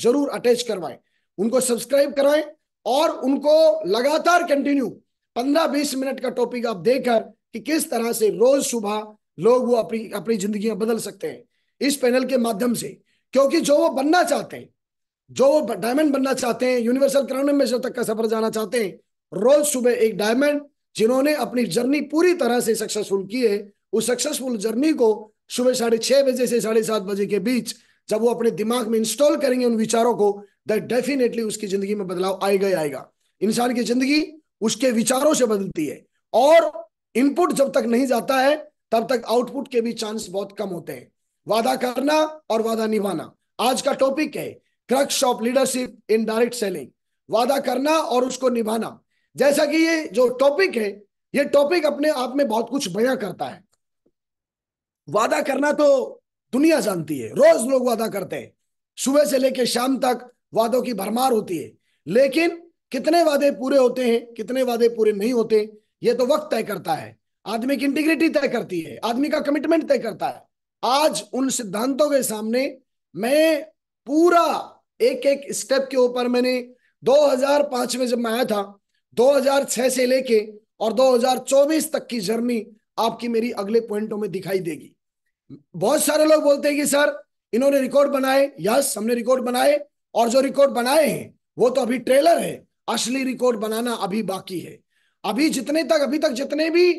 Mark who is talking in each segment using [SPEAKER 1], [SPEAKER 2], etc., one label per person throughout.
[SPEAKER 1] जरूर अटैच करवाएं उनको सब्सक्राइब कराएं और उनको लगातार कंटिन्यू 15-20 मिनट का टॉपिक आप देकर कि किस तरह से रोज सुबह लोग वो अपनी अपनी जिंदगी बदल सकते हैं इस पैनल के माध्यम से क्योंकि जो वो बनना चाहते हैं जो वो डायमंड बनना चाहते हैं यूनिवर्सल क्राउन में जो तक का सफर जाना चाहते हैं रोज सुबह एक डायमंड जिन्होंने अपनी जर्नी पूरी तरह से सक्सेसफुल की है उस सक्सेसफुल जर्नी को सुबह साढ़े छह बजे से साढ़े सात बजे के बीच जब वो अपने दिमाग में इंस्टॉल करेंगे उन विचारों को दैट डेफिनेटली उसकी जिंदगी में बदलाव आएगा ही आएगा इंसान की जिंदगी उसके विचारों से बदलती है और इनपुट जब तक नहीं जाता है तब तक आउटपुट के भी चांस बहुत कम होते हैं वादा करना और वादा निभाना आज का टॉपिक है crux of leadership in direct selling वादा करना और उसको निभाना जैसा कि ये जो टॉपिक है ये टॉपिक अपने आप में बहुत कुछ बयां करता है वादा करना तो दुनिया जानती है रोज लोग वादा करते हैं सुबह से लेकर शाम तक वादों की भरमार होती है लेकिन कितने वादे पूरे होते हैं कितने वादे पूरे नहीं होते ये तो वक्त तय करता है आदमी की इंटीग्रिटी तय करती है आदमी का कमिटमेंट तय करता है आज उन सिद्धांतों के सामने मैं पूरा एक एक स्टेप के ऊपर मैंने 2005 में जब मैं आया था 2006 से लेके और 2024 तक की जर्नी आपकी मेरी अगले पॉइंटों में दिखाई देगी बहुत सारे लोग बोलते हैं कि सर इन्होंने रिकॉर्ड बनाए यस हमने रिकॉर्ड बनाए और जो रिकॉर्ड बनाए हैं वो तो अभी ट्रेलर है असली रिकॉर्ड बनाना अभी बाकी है अभी जितने तक अभी तक जितने भी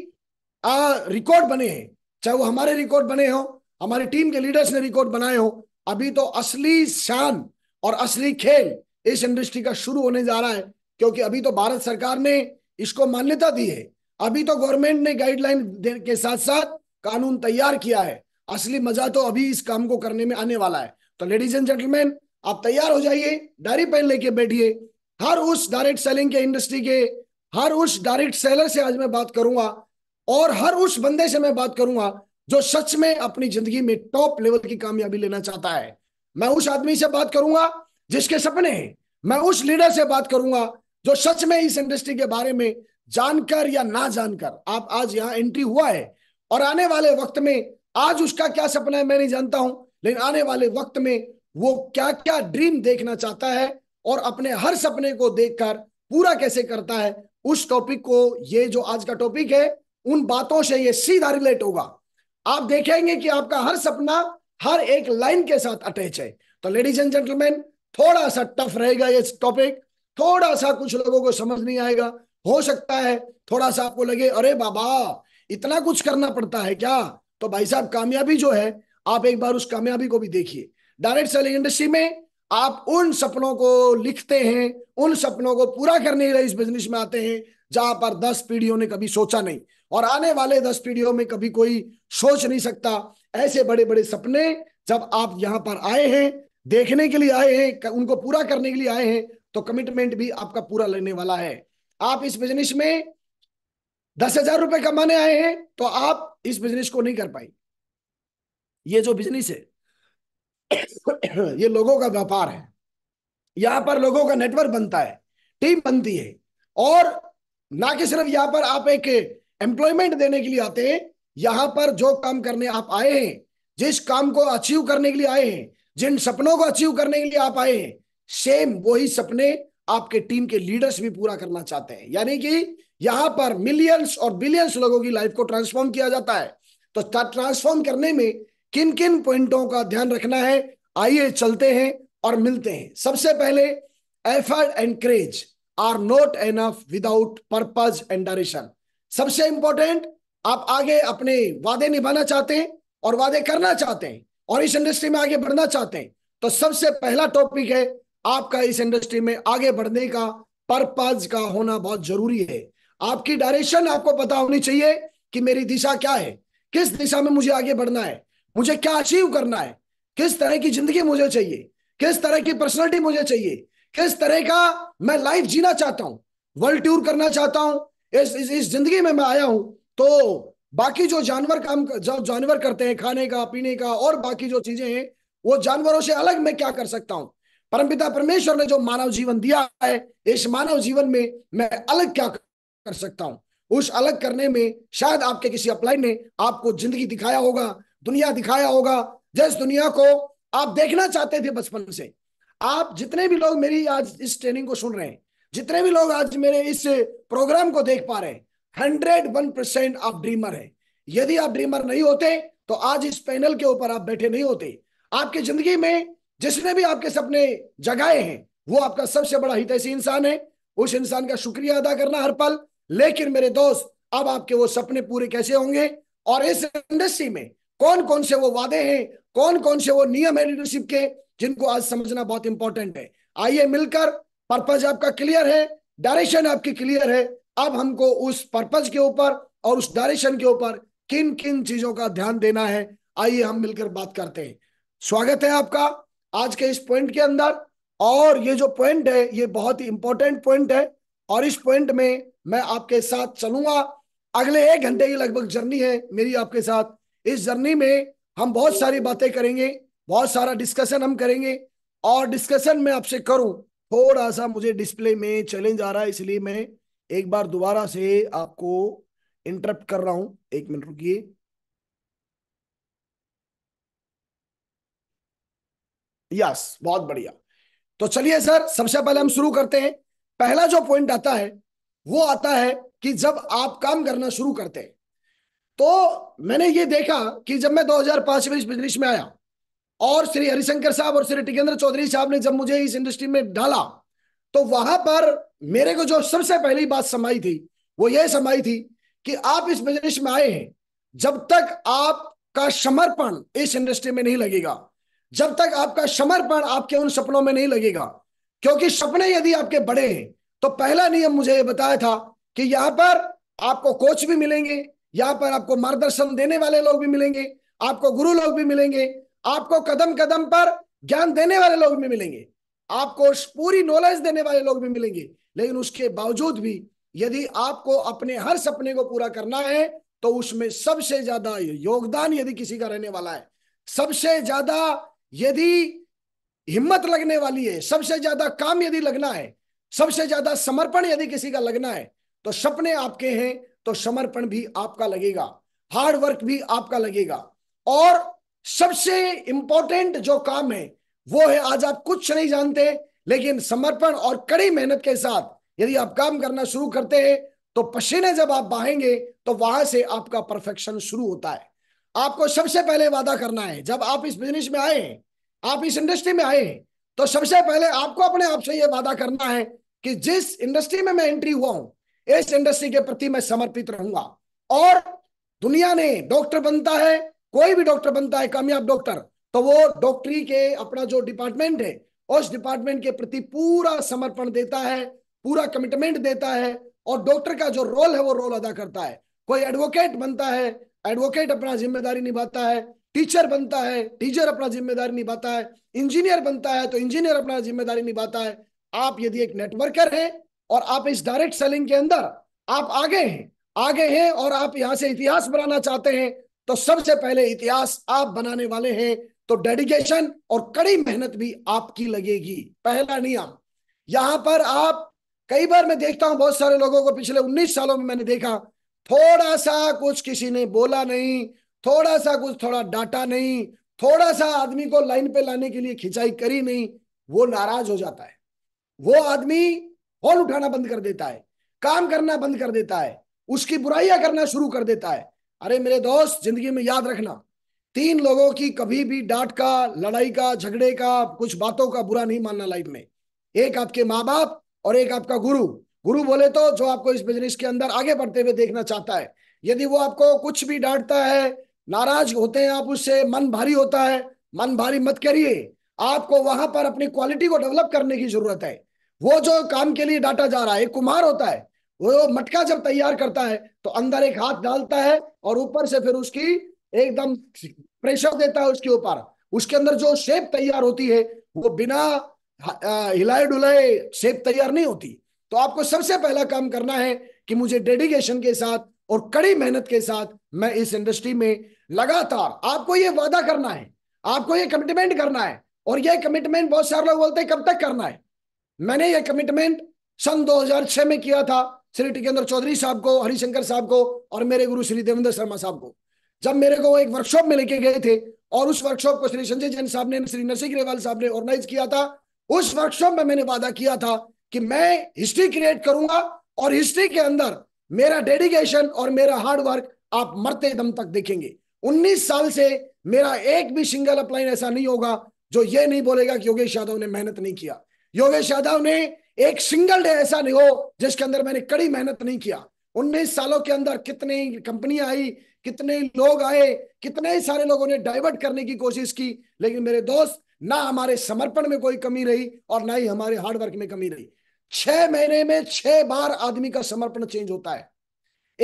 [SPEAKER 1] रिकॉर्ड बने हैं चाहे वो हमारे रिकॉर्ड बने हो हमारी टीम के लीडर्स ने रिकॉर्ड बनाए हो अभी तो असली शान और असली खेल इस इंडस्ट्री का शुरू होने जा रहा है क्योंकि अभी तो भारत सरकार ने इसको मान्यता दी है अभी तो गवर्नमेंट ने गाइडलाइन के साथ साथ कानून तैयार किया है असली मजा तो अभी इस काम को करने में आने वाला है तो लेडीज एंड जेंटलमैन आप तैयार हो जाइए डायरी पेन लेके बैठिए हर उस डायरेक्ट सेलिंग के इंडस्ट्री के हर उस डायरेक्ट सेलर से आज मैं बात करूंगा और हर उस बंदे से मैं बात करूंगा जो सच में अपनी जिंदगी में टॉप लेवल की कामयाबी लेना चाहता है मैं उस आदमी से बात करूंगा जिसके सपने हैं मैं उस लीडर से बात करूंगा जो सच में इस इंडस्ट्री के बारे में जानकर या ना जानकर आप आज यहाँ एंट्री हुआ है और आने वाले वक्त में आज उसका क्या सपना है मैं नहीं जानता हूं लेकिन आने वाले वक्त में वो क्या क्या ड्रीम देखना चाहता है और अपने हर सपने को देखकर पूरा कैसे करता है उस टॉपिक को ये जो आज का टॉपिक है उन बातों से ये सीधा रिलेट होगा आप देखेंगे कि आपका हर सपना हर एक लाइन के साथ अटैच है तो लेडीज एंड जेंटलमैन थोड़ा सा टफ रहेगा ये टॉपिक थोड़ा सा कुछ लोगों को समझ नहीं आएगा हो सकता है थोड़ा सा आपको लगे अरे बाबा इतना कुछ करना पड़ता है क्या तो भाई साहब कामयाबी जो है आप एक बार उस कामयाबी को भी देखिए डायरेक्ट सेलिंग इंडस्ट्री में आप उन सपनों को लिखते हैं उन सपनों को पूरा करने के लिए इस बिजनेस में आते हैं जहां पर दस पीढ़ियों ने कभी सोचा नहीं और आने वाले दस पीढ़ियों में कभी कोई सोच नहीं सकता ऐसे बड़े बड़े सपने जब आप यहां पर आए हैं देखने के लिए आए हैं उनको पूरा करने के लिए आए हैं तो कमिटमेंट भी आपका पूरा लेने वाला है आप इस बिजनेस में दस हजार रुपए कमाने आए हैं तो आप इस बिजनेस को नहीं कर पाई ये जो बिजनेस है ये लोगों का व्यापार है यहां पर लोगों का नेटवर्क बनता है टीम बनती है और ना कि सिर्फ यहां पर आप एक एम्प्लॉयमेंट देने के लिए आते हैं यहां पर जो काम करने आप आए हैं जिस काम को अचीव करने के लिए आए हैं जिन सपनों को अचीव करने के लिए आप आए हैं सेम वही सपने आपके टीम के लीडर्स भी पूरा करना चाहते हैं यानी कि यहां पर मिलियंस और बिलियंस लोगों की लाइफ को ट्रांसफॉर्म किया जाता है तो ट्रांसफॉर्म करने में किन किन पॉइंटों का ध्यान रखना है आइए चलते हैं और मिलते हैं सबसे पहले effort and craze are not enough without purpose and direction सबसे इंपॉर्टेंट आप आगे अपने वादे निभाना चाहते हैं और वादे करना चाहते हैं और इस इंडस्ट्री में आगे बढ़ना चाहते हैं तो सबसे पहला टॉपिक है आपका इस इंडस्ट्री में आगे बढ़ने का पर्पज का होना बहुत जरूरी है आपकी डायरेक्शन आपको पता होनी चाहिए कि मेरी दिशा क्या है किस दिशा में मुझे आगे बढ़ना है मुझे क्या अचीव करना है किस तरह की जिंदगी मुझे चाहिए किस तरह की पर्सनैलिटी मुझे चाहिए किस तरह का मैं लाइफ जीना चाहता हूँ वर्ल्ड टूर करना चाहता हूँ इस इस, इस जिंदगी में मैं आया हूँ तो बाकी जो जानवर काम जो जानवर करते हैं खाने का पीने का और बाकी जो चीजें हैं वो जानवरों से अलग मैं क्या कर सकता हूँ परमपिता परमेश्वर ने जो मानव जीवन दिया है इस मानव जीवन में मैं अलग क्या कर कर सकता हूं उस अलग करने में शायद आपके किसी अप्लाई ने आपको जिंदगी दिखाया होगा दुनिया दिखाया होगा जिस दुनिया को आप देखना चाहते थे बचपन से आप जितने भी लोग मेरी आज इस ट्रेनिंग को सुन रहे हैं जितने भी लोग आज मेरे इस प्रोग्राम को देख पा रहे हैं हंड्रेड वन परसेंट आप ड्रीमर हैं यदि आप ड्रीमर नहीं होते तो आज इस पैनल के ऊपर आप बैठे नहीं होते आपकी जिंदगी में जिसने भी आपके सपने जगाए हैं वो आपका सबसे बड़ा हितैषी इंसान है उस इंसान का शुक्रिया अदा करना हर पल लेकिन मेरे दोस्त अब आपके वो सपने पूरे कैसे होंगे और इस इंडस्ट्री में कौन कौन से वो वादे हैं कौन कौन से वो नियम है लीडरशिप के जिनको आज समझना बहुत इंपॉर्टेंट है आइए मिलकर पर्पज आपका क्लियर है डायरेक्शन आपकी क्लियर है अब हमको उस पर्पज के ऊपर और उस डायरेक्शन के ऊपर किन किन चीजों का ध्यान देना है आइए हम मिलकर बात करते हैं स्वागत है आपका आज के इस पॉइंट के अंदर और ये जो पॉइंट है ये बहुत ही इंपॉर्टेंट पॉइंट है और इस पॉइंट में मैं आपके साथ चलूंगा अगले एक घंटे की लगभग जर्नी है मेरी आपके साथ इस जर्नी में हम बहुत सारी बातें करेंगे बहुत सारा डिस्कशन हम करेंगे और डिस्कशन में आपसे करूं थोड़ा सा मुझे डिस्प्ले में चैलेंज आ रहा है इसलिए मैं एक बार दोबारा से आपको इंटरप्ट कर रहा हूं एक मिनट रुकिए यस बहुत बढ़िया तो चलिए सर सबसे पहले हम शुरू करते हैं पहला जो पॉइंट आता है वो आता है कि जब आप काम करना शुरू करते हैं तो मैंने ये देखा कि जब मैं 2005 में इस बिजनेस में आया और श्री हरिशंकर साहब और श्री टिकेंद्र चौधरी साहब ने जब मुझे इस इंडस्ट्री में डाला तो वहां पर मेरे को जो सबसे पहली बात समाई थी वो ये समाई थी कि आप इस बिजनेस में आए हैं जब तक आपका समर्पण इस इंडस्ट्री में नहीं लगेगा जब तक आपका समर्पण आपके उन सपनों में नहीं लगेगा क्योंकि सपने यदि आपके बड़े हैं तो पहला नियम मुझे ये बताया था कि यहाँ पर आपको कोच भी मिलेंगे यहाँ पर आपको मार्गदर्शन देने वाले लोग भी मिलेंगे आपको गुरु लोग भी मिलेंगे आपको कदम कदम पर ज्ञान देने वाले लोग भी मिलेंगे आपको पूरी नॉलेज देने वाले लोग भी मिलेंगे लेकिन उसके बावजूद भी यदि आपको अपने हर सपने को पूरा करना है तो उसमें सबसे ज्यादा योगदान यदि किसी का रहने वाला है सबसे ज्यादा यदि हिम्मत लगने वाली है सबसे ज्यादा काम यदि लगना है सबसे ज्यादा समर्पण यदि किसी का लगना है तो सपने आपके हैं तो समर्पण भी आपका लगेगा हार्ड वर्क भी आपका लगेगा और सबसे इंपॉर्टेंट जो काम है वो है आज आप कुछ नहीं जानते लेकिन समर्पण और कड़ी मेहनत के साथ यदि आप काम करना शुरू करते हैं तो पसीने जब आप बहेंगे तो वहां से आपका परफेक्शन शुरू होता है आपको सबसे पहले वादा करना है जब आप इस बिजनेस में आए हैं आप इस इंडस्ट्री में आए हैं तो सबसे पहले आपको अपने आप से यह वादा करना है कि जिस इंडस्ट्री में मैं एंट्री हुआ हूं इस इंडस्ट्री के प्रति मैं समर्पित रहूंगा और दुनिया ने डॉक्टर बनता है कोई भी डॉक्टर बनता है कामयाब डॉक्टर तो वो डॉक्टरी के अपना जो डिपार्टमेंट है उस डिपार्टमेंट के प्रति पूरा समर्पण देता है पूरा कमिटमेंट देता है और डॉक्टर का जो रोल है वो रोल अदा करता है कोई एडवोकेट बनता है एडवोकेट अपना जिम्मेदारी निभाता है टीचर बनता है टीचर अपना जिम्मेदारी निभाता है इंजीनियर बनता है तो इंजीनियर अपना जिम्मेदारी निभाता है आप यदि एक नेटवर्कर हैं और आप इस डायरेक्ट सेलिंग के अंदर आप आगे हैं आगे हैं और आप यहां से इतिहास बनाना चाहते हैं तो सबसे पहले इतिहास आप बनाने वाले हैं तो डेडिकेशन और कड़ी मेहनत भी आपकी लगेगी पहला नियम यहां पर आप कई बार मैं देखता हूं बहुत सारे लोगों को पिछले 19 सालों में मैंने देखा थोड़ा सा कुछ किसी ने बोला नहीं थोड़ा सा कुछ थोड़ा डाटा नहीं थोड़ा सा आदमी को लाइन पे लाने के लिए खिंचाई करी नहीं वो नाराज हो जाता है वो आदमी फोन उठाना बंद कर देता है काम करना बंद कर देता है उसकी बुराइयां करना शुरू कर देता है अरे मेरे दोस्त जिंदगी में याद रखना तीन लोगों की कभी भी डांट का लड़ाई का झगड़े का कुछ बातों का बुरा नहीं मानना लाइफ में एक आपके माँ बाप और एक आपका गुरु गुरु बोले तो जो आपको इस बिजनेस के अंदर आगे बढ़ते हुए देखना चाहता है यदि वो आपको कुछ भी डांटता है नाराज होते हैं आप उससे मन भारी होता है मन भारी मत करिए आपको वहां पर अपनी क्वालिटी को डेवलप करने की जरूरत है वो जो काम के लिए डाटा जा रहा है कुम्हार होता है वो मटका जब तैयार करता है तो अंदर एक हाथ डालता है और ऊपर से फिर उसकी एकदम प्रेशर देता है उसके ऊपर उसके अंदर जो शेप तैयार होती है वो बिना हिलाए डुलाए शेप तैयार नहीं होती तो आपको सबसे पहला काम करना है कि मुझे डेडिकेशन के साथ और कड़ी मेहनत के साथ मैं इस इंडस्ट्री में लगातार आपको ये वादा करना है आपको ये कमिटमेंट करना है और ये कमिटमेंट बहुत सारे लोग बोलते हैं कब तक करना है मैंने ये कमिटमेंट सन 2006 में किया था श्री टिकेंद्र चौधरी साहब को हरिशंकर साहब को और मेरे गुरु श्री देवेंद्र शर्मा साहब को जब मेरे को वो एक वर्कशॉप में लेके गए थे और उस वर्कशॉप को श्री संजय जैन साहब ने श्री नरसिंह ग्रेवाल साहब ने ऑर्गेनाइज किया था उस वर्कशॉप में मैंने वादा किया था कि मैं हिस्ट्री क्रिएट करूंगा और हिस्ट्री के अंदर मेरा डेडिकेशन और मेरा हार्डवर्क आप मरते दम तक देखेंगे उन्नीस साल से मेरा एक भी सिंगल अपलाइन ऐसा नहीं होगा जो ये नहीं बोलेगा कि योगेश यादव ने मेहनत नहीं किया योगेश यादव ने एक सिंगल डे ऐसा नहीं हो जिसके अंदर मैंने कड़ी मेहनत नहीं किया उन्नीस सालों के अंदर कितने कंपनियां आई कितने लोग आए कितने सारे लोगों ने डाइवर्ट करने की कोशिश की लेकिन मेरे दोस्त ना हमारे समर्पण में कोई कमी रही और ना ही हमारे हार्डवर्क में कमी रही छह महीने में छह बार आदमी का समर्पण चेंज होता है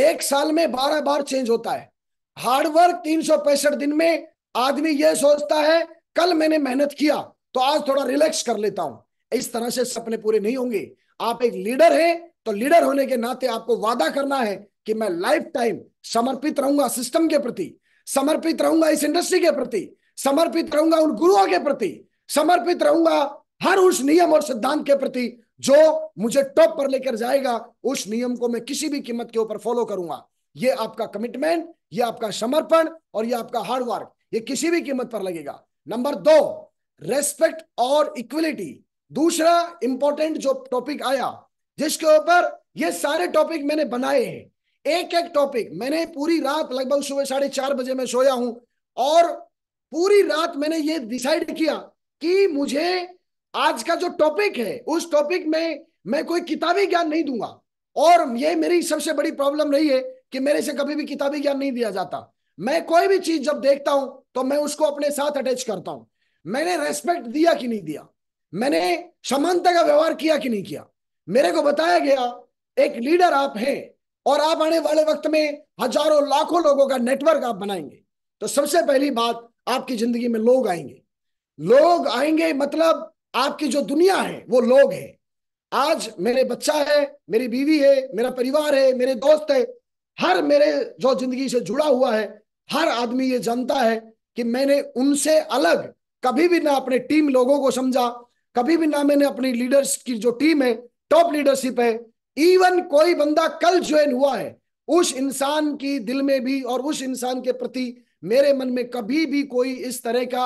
[SPEAKER 1] एक साल में बारह बार चेंज होता है हार्डवर्क तीन सौ पैंसठ दिन में आदमी यह सोचता है कल मैंने मेहनत किया तो आज थोड़ा रिलैक्स कर लेता हूं इस तरह से सपने पूरे नहीं होंगे आप एक लीडर हैं तो लीडर होने के नाते आपको वादा करना है कि मैं लाइफ टाइम समर्पित रहूंगा सिस्टम के प्रति समर्पित रहूंगा इस इंडस्ट्री के प्रति समर्पित रहूंगा उन गुरुओं के प्रति समर्पित रहूंगा हर उस नियम और सिद्धांत के प्रति जो मुझे टॉप पर लेकर जाएगा उस नियम को मैं किसी भी कीमत के ऊपर फॉलो करूंगा ये आपका कमिटमेंट ये आपका समर्पण और ये आपका हार्ड वर्क ये किसी भी कीमत पर लगेगा नंबर दो रेस्पेक्ट और इक्वलिटी दूसरा इंपॉर्टेंट जो टॉपिक आया जिसके ऊपर ये सारे टॉपिक मैंने बनाए हैं एक एक टॉपिक मैंने पूरी रात लगभग सुबह साढ़े चार बजे में सोया हूं और पूरी रात मैंने ये डिसाइड किया कि मुझे आज का जो टॉपिक है उस टॉपिक में मैं कोई किताबी ज्ञान नहीं दूंगा और ये मेरी सबसे बड़ी प्रॉब्लम रही है कि मेरे से कभी भी किताबी ज्ञान नहीं दिया जाता मैं कोई भी चीज जब देखता हूं तो मैं उसको अपने साथ अटैच करता हूं मैंने रेस्पेक्ट दिया कि नहीं दिया मैंने समानता का व्यवहार किया कि नहीं किया मेरे को बताया गया एक लीडर आप हैं और आप आने वाले वक्त में हजारों लाखों लोगों का नेटवर्क आप बनाएंगे तो सबसे पहली बात आपकी जिंदगी में लोग आएंगे लोग आएंगे मतलब आपकी जो दुनिया है वो लोग है आज मेरे बच्चा है मेरी बीवी है मेरा परिवार है मेरे दोस्त है हर मेरे जो जिंदगी से जुड़ा हुआ है हर आदमी ये जानता है कि मैंने उनसे अलग कभी भी ना अपने टीम लोगों को समझा कभी भी ना मैंने अपनी लीडर्स की जो टीम है टॉप लीडरशिप है इवन कोई बंदा कल ज्वाइन हुआ है उस इंसान की दिल में भी और उस इंसान के प्रति मेरे मन में कभी भी कोई इस तरह का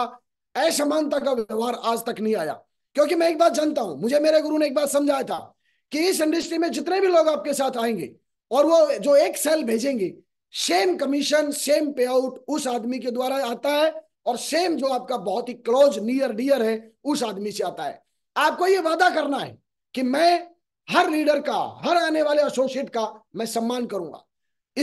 [SPEAKER 1] असमानता का व्यवहार आज तक नहीं आया क्योंकि मैं एक बात जानता हूं मुझे मेरे गुरु ने एक बात समझाया था कि इस इंडस्ट्री में जितने भी लोग आपके साथ आएंगे और वो जो एक सेल भेजेंगे same commission same pay out उस आदमी के द्वारा आता है और सेम जो आपका बहुत ही क्लोज नियर डियर है उस आदमी से आता है आपको ये वादा करना है कि मैं हर लीडर का हर आने वाले एसोसिएट का मैं सम्मान करूंगा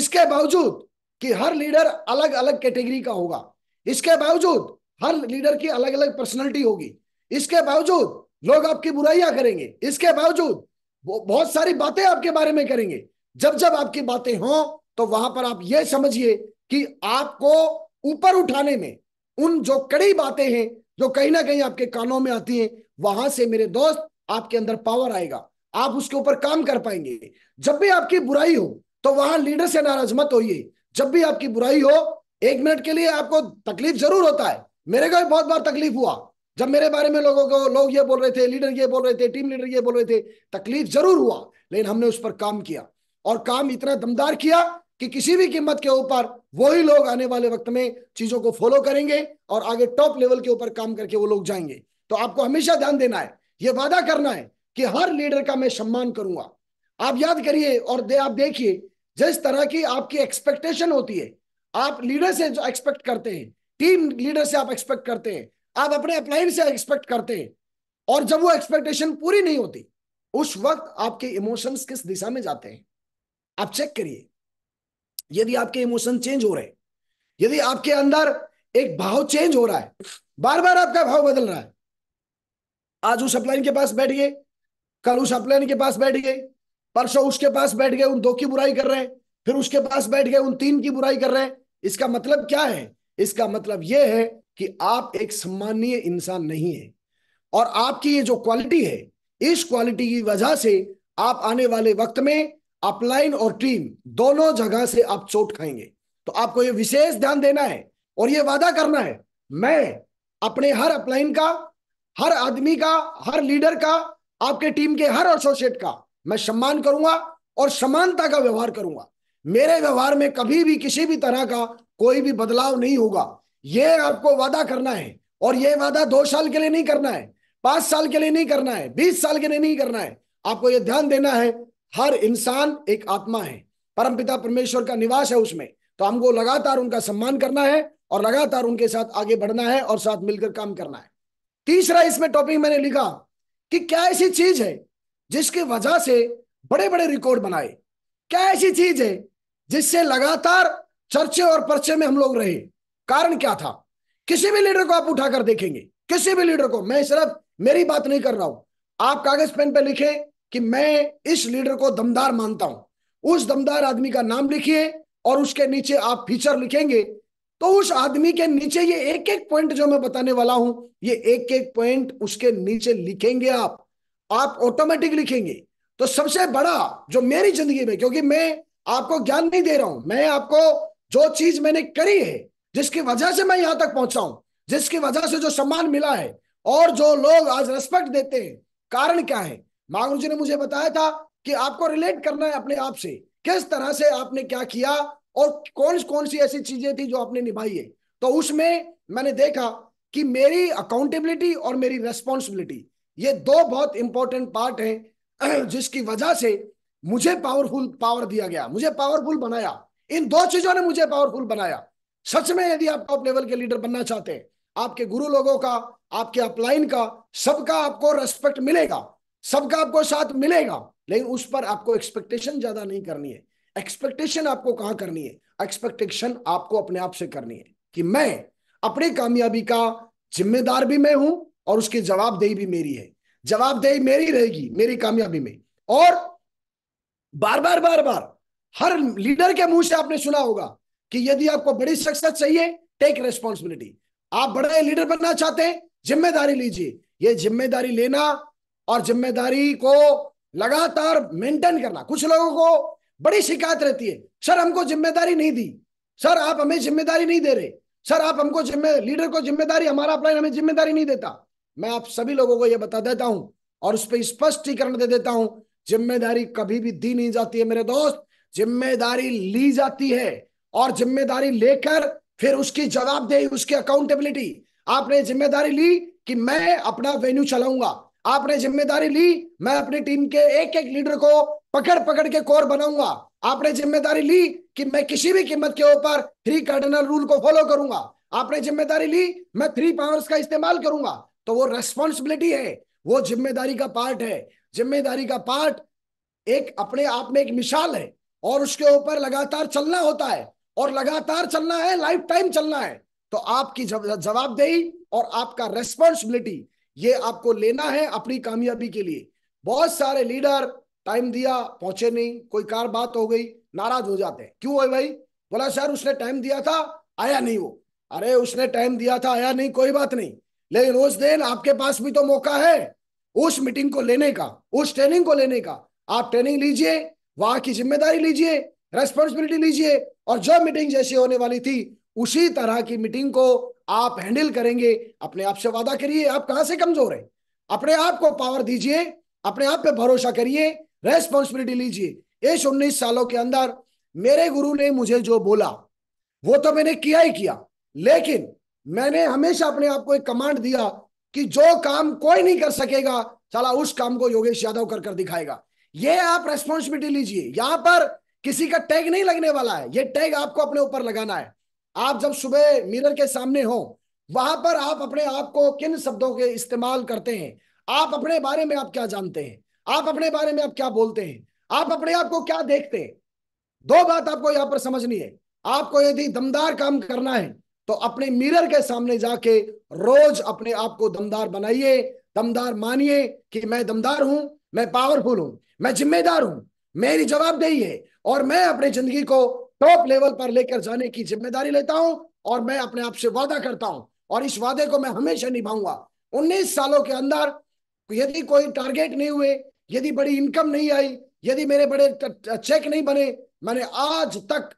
[SPEAKER 1] इसके बावजूद कि हर लीडर अलग अलग कैटेगरी का होगा इसके बावजूद हर लीडर की अलग अलग पर्सनैलिटी होगी इसके बावजूद लोग आपकी बुराइयां करेंगे इसके बावजूद बहुत सारी बातें आपके बारे में करेंगे जब जब आपकी बातें हों तो वहां पर आप यह समझिए कि आपको ऊपर उठाने में उन जो कड़ी बातें हैं जो कहीं ना कहीं आपके कानों में आती हैं वहां से मेरे दोस्त आपके अंदर पावर आएगा आप उसके ऊपर काम कर पाएंगे जब भी आपकी बुराई हो तो वहां लीडर से नाराज मत होइए जब भी आपकी बुराई हो एक मिनट के लिए आपको तकलीफ जरूर होता है मेरे को बहुत बार तकलीफ हुआ जब मेरे बारे में लोगों को लोग ये बोल रहे थे लीडर ये बोल रहे थे टीम लीडर ये बोल रहे थे तकलीफ जरूर हुआ लेकिन हमने उस पर काम किया और काम इतना दमदार किया कि किसी भी कीमत के ऊपर वही लोग आने वाले वक्त में चीजों को फॉलो करेंगे और आगे टॉप लेवल के ऊपर काम करके वो लोग जाएंगे तो आपको हमेशा ध्यान देना है ये वादा करना है कि हर लीडर का मैं सम्मान करूंगा आप याद करिए और दे आप देखिए जिस तरह की आपकी एक्सपेक्टेशन होती है आप लीडर से जो एक्सपेक्ट करते हैं टीम लीडर से आप एक्सपेक्ट करते हैं आप अपने अप्लाइन से एक्सपेक्ट करते हैं और जब वो एक्सपेक्टेशन पूरी नहीं होती उस वक्त आपके इमोशंस किस दिशा में जाते हैं आप चेक करिए यदि आपके इमोशन चेंज हो रहे हैं यदि आपके अंदर एक भाव चेंज हो रहा है बार बार आपका भाव बदल रहा है आज उस अपलाइन के पास बैठ गए कल उस अपलाइन के पास बैठ गए परसों उसके पास बैठ गए उन दो की बुराई कर रहे हैं फिर उसके पास बैठ गए उन तीन की बुराई कर रहे हैं इसका मतलब क्या है इसका मतलब यह है कि आप एक सम्मानीय इंसान नहीं है और आपकी ये जो क्वालिटी है इस क्वालिटी की वजह से आप आने वाले वक्त में अपलाइन और टीम दोनों जगह से आप चोट खाएंगे तो आपको ये विशेष ध्यान देना है और ये वादा करना है मैं अपने हर अपलाइन का हर आदमी का हर लीडर का आपके टीम के हर एसोसिएट का मैं सम्मान करूंगा और समानता का व्यवहार करूंगा मेरे व्यवहार में कभी भी किसी भी तरह का कोई भी बदलाव नहीं होगा ये आपको वादा करना है और ये वादा दो साल के लिए नहीं करना है पांच साल के लिए नहीं करना है बीस साल के लिए नहीं करना है आपको ये ध्यान देना है हर इंसान एक आत्मा है परमपिता परमेश्वर का निवास है उसमें तो हमको लगातार उनका सम्मान करना है और लगातार उनके साथ आगे बढ़ना है और साथ मिलकर काम करना है तीसरा इसमें टॉपिक मैंने लिखा कि क्या ऐसी चीज है जिसकी वजह से बड़े बड़े रिकॉर्ड बनाए क्या ऐसी चीज है जिससे लगातार चर्चे और परचे में हम लोग रहे कारण क्या था किसी भी लीडर को आप उठाकर देखेंगे किसी भी लीडर को मैं सिर्फ मेरी बात नहीं कर रहा हूं आप कागज पेन पे लिखे कि मैं इस लीडर को दमदार मानता हूं उस दमदार आदमी का नाम लिखिए और उसके नीचे आप फीचर लिखेंगे तो उस आदमी के नीचे ये एक एक पॉइंट जो मैं बताने वाला हूं ये एक एक पॉइंट उसके नीचे लिखेंगे आप आप ऑटोमेटिक लिखेंगे तो सबसे बड़ा जो मेरी जिंदगी में क्योंकि मैं आपको ज्ञान नहीं दे रहा हूं मैं आपको जो चीज मैंने करी है जिसकी वजह से मैं यहां तक पहुंचा हूं जिसकी वजह से जो सम्मान मिला है और जो लोग आज रेस्पेक्ट देते हैं कारण क्या है महागुरु जी ने मुझे बताया था कि आपको रिलेट करना है अपने आप से किस तरह से आपने क्या किया और कौन कौन सी ऐसी चीजें थी जो आपने निभाई है तो उसमें मैंने देखा कि मेरी अकाउंटेबिलिटी और मेरी रेस्पॉन्सिबिलिटी ये दो बहुत इंपॉर्टेंट पार्ट हैं जिसकी वजह से मुझे पावरफुल पावर दिया गया मुझे पावरफुल बनाया इन दो चीजों ने मुझे पावरफुल बनाया सच में यदि आप टॉप लेवल के लीडर बनना चाहते हैं आपके गुरु लोगों का आपके अपलाइन का सबका आपको रेस्पेक्ट मिलेगा सबका आपको साथ मिलेगा लेकिन उस पर आपको एक्सपेक्टेशन ज्यादा नहीं करनी है एक्सपेक्टेशन आपको कहां करनी है एक्सपेक्टेशन आपको अपने आप से करनी है कि मैं अपनी कामयाबी का जिम्मेदार भी मैं हूं और उसकी जवाबदेही भी मेरी है जवाबदेही मेरी रहेगी मेरी कामयाबी में और बार बार बार बार हर लीडर के मुंह से आपने सुना होगा कि यदि आपको बड़ी सक्सेस चाहिए टेक रेस्पॉन्सिबिलिटी आप बड़े लीडर बनना चाहते हैं जिम्मेदारी लीजिए ये जिम्मेदारी लेना और जिम्मेदारी को लगातार मेंटेन करना कुछ लोगों को बड़ी शिकायत रहती है सर हमको जिम्मेदारी नहीं दी सर आप हमें जिम्मेदारी नहीं दे रहे सर आप हमको जिम्मे लीडर को जिम्मेदारी हमारा अपलाइन हमें जिम्मेदारी नहीं देता मैं आप सभी लोगों को यह बता देता हूं और उस पर स्पष्टीकरण दे देता हूं जिम्मेदारी कभी भी दी नहीं जाती है मेरे दोस्त जिम्मेदारी ली जाती है और जिम्मेदारी लेकर फिर उसकी जवाबदेही उसकी अकाउंटेबिलिटी आपने जिम्मेदारी ली कि मैं अपना वेन्यू चलाऊंगा आपने जिम्मेदारी ली मैं अपनी टीम के एक एक लीडर को पकड़ पकड़ के कोर बनाऊंगा आपने जिम्मेदारी ली कि मैं किसी भी कीमत के ऊपर थ्री कार्डिनल रूल को फॉलो करूंगा आपने जिम्मेदारी ली मैं थ्री पावर्स का इस्तेमाल करूंगा तो वो रेस्पॉन्सिबिलिटी है वो जिम्मेदारी का पार्ट है जिम्मेदारी का पार्ट एक अपने आप में एक मिसाल है और उसके ऊपर लगातार चलना होता है और लगातार चलना है लाइफ टाइम चलना है तो आपकी जवाबदेही और आपका रेस्पॉन्सिबिलिटी ये आपको लेना है अपनी कामयाबी के लिए बहुत सारे लीडर टाइम दिया पहुंचे नहीं कोई कार बात हो गई नाराज हो जाते हैं क्यों है भाई बोला सर उसने टाइम दिया था आया नहीं वो अरे उसने टाइम दिया था आया नहीं कोई बात नहीं लेकिन उस दिन आपके पास भी तो मौका है उस मीटिंग को लेने का उस ट्रेनिंग को लेने का आप ट्रेनिंग लीजिए वहां की जिम्मेदारी लीजिए रेस्पॉन्सिबिलिटी लीजिए और जो मीटिंग जैसी होने वाली थी उसी तरह की मीटिंग को आप हैंडल करेंगे अपने आप से वादा करिए आप कहां से कमजोर है अपने आप को पावर दीजिए अपने आप पे भरोसा करिए रेस्पॉन्सिबिलिटी लीजिए इस उन्नीस सालों के अंदर मेरे गुरु ने मुझे जो बोला वो तो मैंने किया ही किया लेकिन मैंने हमेशा अपने आप को एक कमांड दिया कि जो काम कोई नहीं कर सकेगा चला उस काम को योगेश यादव कर कर दिखाएगा ये आप रेस्पॉन्सिबिलिटी लीजिए यहां पर किसी का टैग नहीं लगने वाला है ये टैग आपको अपने ऊपर लगाना है आप जब सुबह मिरर के सामने हो वहां पर आप अपने आप को किन शब्दों के इस्तेमाल करते हैं आप अपने बारे में आप क्या जानते हैं आप अपने बारे में आप क्या बोलते हैं आप अपने आप को क्या देखते हैं दो बात आपको यहां पर समझनी है आपको यदि दमदार काम करना है तो अपने मिरर के सामने जाके रोज अपने आप को दमदार बनाइए दमदार मानिए कि मैं दमदार हूं मैं पावरफुल हूं मैं जिम्मेदार हूं मेरी जवाबदेही है और मैं अपनी जिंदगी को टॉप लेवल पर लेकर जाने की जिम्मेदारी लेता हूं और मैं अपने आप से वादा करता हूं और इस वादे को मैं हमेशा निभाऊंगा उन्नीस सालों के अंदर यदि कोई टारगेट नहीं हुए यदि बड़ी इनकम नहीं आई यदि मेरे बड़े चेक नहीं बने मैंने आज तक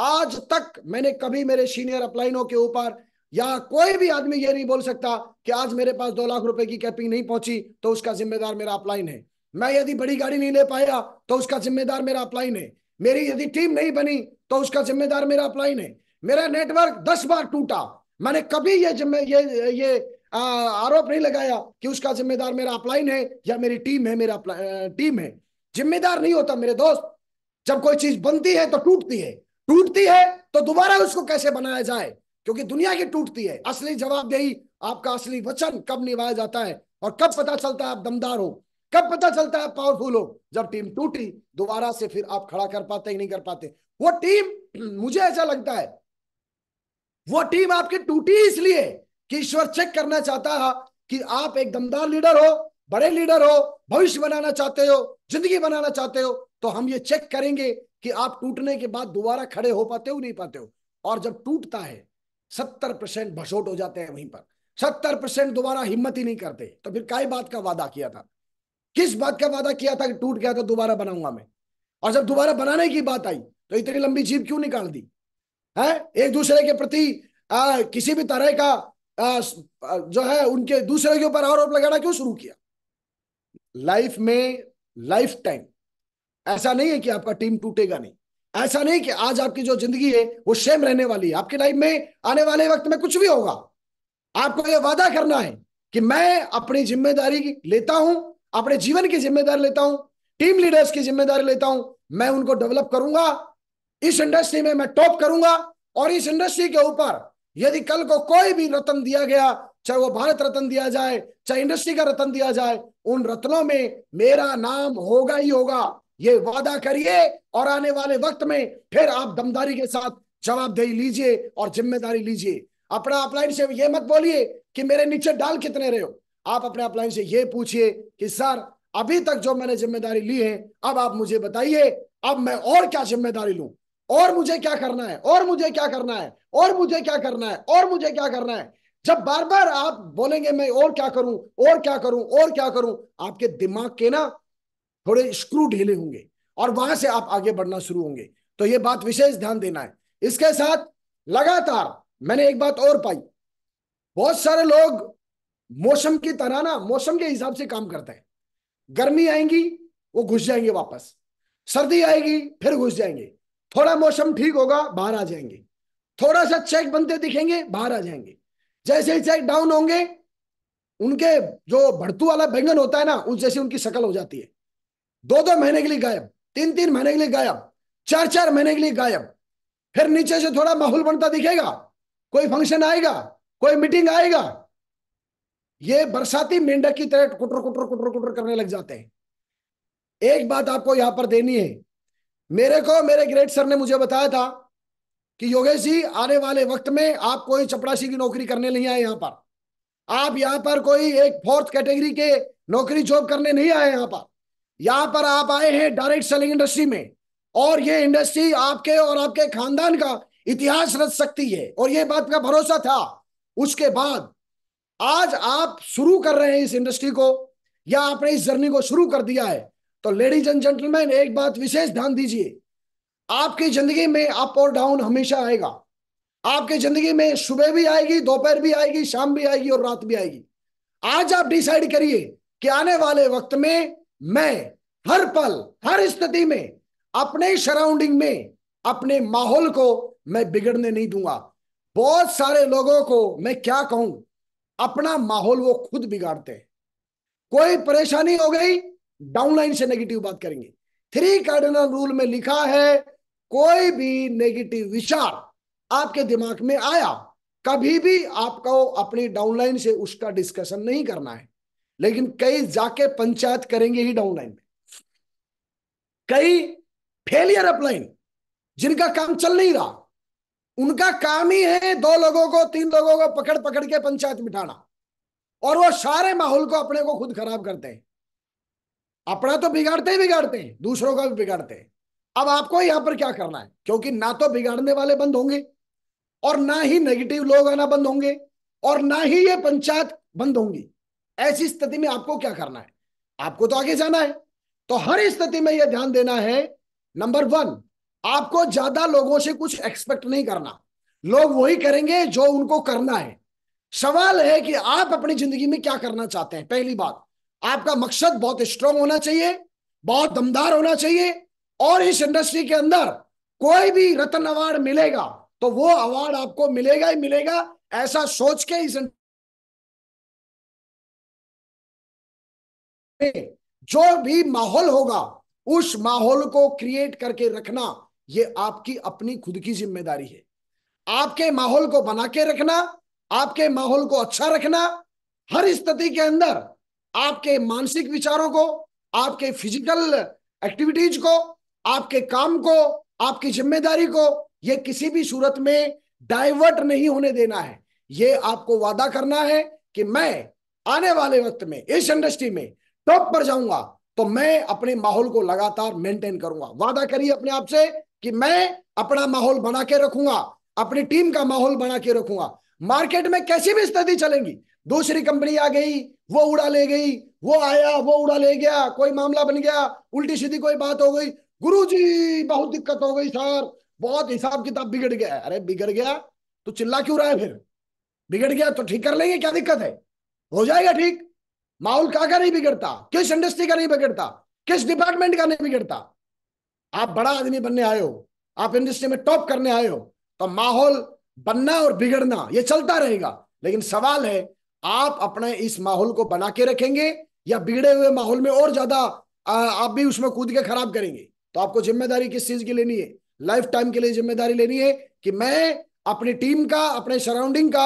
[SPEAKER 1] आज तक मैंने कभी मेरे सीनियर अपलाइनों के ऊपर या कोई भी आदमी ये नहीं बोल सकता कि आज मेरे पास दो लाख रुपए की कैपिंग नहीं पहुंची तो उसका जिम्मेदार मेरा अपलाइन है मैं यदि बड़ी गाड़ी नहीं ले पाया तो उसका जिम्मेदार मेरा अपलाइन है मेरी यदि टीम नहीं बनी तो उसका जिम्मेदार मेरा अपलाइन है मेरा नेटवर्क दस बार टूटा मैंने कभी ये जिम्मे ये ये आ, आरोप नहीं लगाया कि उसका जिम्मेदार मेरा अपलाइन है या मेरी टीम है मेरा टीम है जिम्मेदार नहीं होता मेरे दोस्त जब कोई चीज बनती है तो टूटती है टूटती है तो दोबारा उसको कैसे बनाया जाए क्योंकि दुनिया की टूटती है असली जवाबदेही आपका असली वचन कब निभाया जाता है और कब पता चलता है आप दमदार हो कब पता चलता है पावरफुल हो जब टीम टूटी दोबारा से फिर आप खड़ा कर पाते ही नहीं कर पाते वो टीम मुझे ऐसा लगता है वो टीम आपकी टूटी इसलिए कि ईश्वर चेक करना चाहता है कि आप एक दमदार लीडर हो बड़े लीडर हो भविष्य बनाना चाहते हो जिंदगी बनाना चाहते हो तो हम ये चेक करेंगे कि आप टूटने के बाद दोबारा खड़े हो पाते हो नहीं पाते हो और जब टूटता है सत्तर परसेंट भसोट हो जाते हैं वहीं पर सत्तर परसेंट दोबारा हिम्मत ही नहीं करते तो फिर काई बात का वादा किया था किस बात का वादा किया था कि टूट गया था तो दोबारा बनाऊंगा मैं और जब दोबारा बनाने की बात आई तो इतनी लंबी जीप क्यों निकाल दी है एक दूसरे के प्रति आ, किसी भी तरह का आ, जो है उनके दूसरे के ऊपर आरोप लगाना क्यों शुरू किया लाइफ में लाइफ टाइम ऐसा नहीं है कि आपका टीम टूटेगा नहीं ऐसा नहीं कि आज आपकी जो जिंदगी है वो सेम रहने वाली है आपकी लाइफ में आने वाले वक्त में कुछ भी होगा आपको यह वादा करना है कि मैं अपनी जिम्मेदारी लेता हूं अपने जीवन की जिम्मेदारी लेता हूं टीम लीडर्स की जिम्मेदारी लेता हूं मैं उनको डेवलप करूंगा इस इंडस्ट्री में मैं टॉप करूंगा और इस इंडस्ट्री के ऊपर यदि कल को कोई भी रतन दिया गया चाहे वो भारत रत्न दिया जाए चाहे इंडस्ट्री का रत्न दिया जाए उन रत्नों में मेरा नाम होगा ही होगा ये वादा करिए और आने वाले वक्त में फिर आप दमदारी के साथ जवाबदेही लीजिए और जिम्मेदारी लीजिए अपना अपलाइन से ये मत बोलिए कि मेरे नीचे डाल कितने रहे हो आप अपने अपलाइन से ये पूछिए कि सर अभी तक जो मैंने जिम्मेदारी ली है अब आप मुझे बताइए अब मैं और क्या जिम्मेदारी लू और मुझे क्या करना है और मुझे क्या करना है और मुझे क्या करना है और मुझे क्या करना है जब बार बार आप बोलेंगे मैं और क्या करूं और क्या करूं और क्या करूं आपके दिमाग के ना थोड़े स्क्रू ढीले होंगे और वहां से आप आगे बढ़ना शुरू होंगे तो ये बात विशेष ध्यान देना है इसके साथ लगातार मैंने एक बात और पाई बहुत सारे लोग मौसम की तरह ना मौसम के हिसाब से काम करते हैं गर्मी आएगी वो घुस जाएंगे वापस सर्दी आएगी फिर घुस जाएंगे थोड़ा मौसम ठीक होगा बाहर आ जाएंगे थोड़ा सा चेक बनते दिखेंगे बाहर आ जाएंगे जैसे ही चेक डाउन होंगे उनके जो भड़तू वाला बैंगन होता है ना उस जैसे उनकी शकल हो जाती है दो दो महीने के लिए गायब तीन तीन महीने के लिए गायब चार चार महीने के लिए गायब फिर नीचे से थोड़ा माहौल बनता दिखेगा कोई फंक्शन आएगा कोई मीटिंग आएगा ये बरसाती मेंढक की तरह कुटर कुटर कुटर कुटर करने लग जाते हैं एक बात आपको यहां पर देनी है मेरे को मेरे ग्रेट सर ने मुझे बताया था कि योगेश जी आने वाले वक्त में आप कोई चपड़ासी की नौकरी करने नहीं आए यहाँ पर आप यहाँ पर कोई एक फोर्थ कैटेगरी के नौकरी जॉब करने नहीं आए यहाँ पर यहाँ पर आप आए हैं डायरेक्ट सेलिंग इंडस्ट्री में और ये इंडस्ट्री आपके और आपके खानदान का इतिहास रच सकती है और ये बात का भरोसा था उसके बाद आज आप शुरू कर रहे हैं इस इंडस्ट्री को या आपने इस जर्नी को शुरू कर दिया है तो लेडीज एंड जेंटलमैन एक बात विशेष ध्यान दीजिए आपकी जिंदगी में अप और डाउन हमेशा आएगा आपकी जिंदगी में सुबह भी आएगी दोपहर भी आएगी शाम भी आएगी और रात भी आएगी आज आप डिसाइड करिए कि आने वाले वक्त में मैं हर पल हर स्थिति में अपने सराउंडिंग में अपने माहौल को मैं बिगड़ने नहीं दूंगा बहुत सारे लोगों को मैं क्या कहूं अपना माहौल वो खुद बिगाड़ते हैं कोई परेशानी हो गई डाउनलाइन से नेगेटिव बात करेंगे थ्री कार्डिनल रूल में लिखा है कोई भी नेगेटिव विचार आपके दिमाग में आया कभी भी आपको अपनी डाउनलाइन से उसका डिस्कशन नहीं करना है लेकिन कई जाके पंचायत करेंगे ही डाउनलाइन में कई फेलियर अपलाइन जिनका काम चल नहीं रहा उनका काम ही है दो लोगों को तीन लोगों को पकड़ पकड़ के पंचायत बिठाना और वो सारे माहौल को अपने को खुद खराब करते हैं अपना तो बिगाड़ते ही बिगाड़ते हैं दूसरों का भी बिगाड़ते हैं अब आपको यहां पर क्या करना है क्योंकि ना तो बिगाड़ने वाले बंद होंगे और ना ही नेगेटिव लोग आना बंद होंगे और ना ही ये पंचायत बंद होंगी ऐसी स्थिति में आपको क्या करना है आपको तो आगे जाना है तो हर स्थिति में यह ध्यान देना है नंबर वन आपको ज्यादा लोगों से कुछ एक्सपेक्ट नहीं करना लोग वही करेंगे जो उनको करना है सवाल है कि आप अपनी जिंदगी में क्या करना चाहते हैं पहली बात आपका मकसद बहुत स्ट्रांग होना चाहिए बहुत दमदार होना चाहिए और इस इंडस्ट्री के अंदर कोई भी रतन अवार्ड मिलेगा तो वो अवार्ड आपको मिलेगा ही मिलेगा ऐसा सोच के इस जो भी माहौल होगा उस माहौल को क्रिएट करके रखना ये आपकी अपनी खुद की जिम्मेदारी है आपके माहौल को बना के रखना आपके माहौल को अच्छा रखना हर स्थिति के अंदर आपके मानसिक विचारों को आपके फिजिकल एक्टिविटीज को आपके काम को आपकी जिम्मेदारी को ये किसी भी सूरत में डाइवर्ट नहीं होने देना है ये आपको वादा करना है कि मैं आने वाले वक्त में इस इंडस्ट्री में टॉप पर जाऊंगा तो मैं अपने माहौल को लगातार मेंटेन करूंगा वादा करिए अपने आप से कि मैं अपना माहौल बना के रखूंगा अपनी टीम का माहौल बना के रखूंगा मार्केट में कैसी भी स्थिति चलेंगी दूसरी कंपनी आ गई वो उड़ा ले गई वो आया वो उड़ा ले गया कोई मामला बन गया उल्टी सीधी कोई बात हो गई गुरु जी बहुत दिक्कत हो गई सर बहुत हिसाब किताब बिगड़ गया अरे बिगड़ गया तो चिल्ला क्यों रहा है फिर बिगड़ गया तो ठीक कर लेंगे क्या दिक्कत है हो जाएगा ठीक माहौल का का नहीं बिगड़ता किस इंडस्ट्री का नहीं बिगड़ता किस डिपार्टमेंट का नहीं बिगड़ता आप बड़ा आदमी बनने आए हो आप इंडस्ट्री में टॉप करने आए हो तो माहौल बनना और बिगड़ना ये चलता रहेगा लेकिन सवाल है आप अपने इस माहौल को बना के रखेंगे या बिगड़े हुए माहौल में और ज्यादा आप भी उसमें कूद के खराब करेंगे तो आपको जिम्मेदारी किस चीज की लेनी है लाइफ टाइम के लिए जिम्मेदारी लेनी है कि मैं अपनी टीम का अपने सराउंडिंग का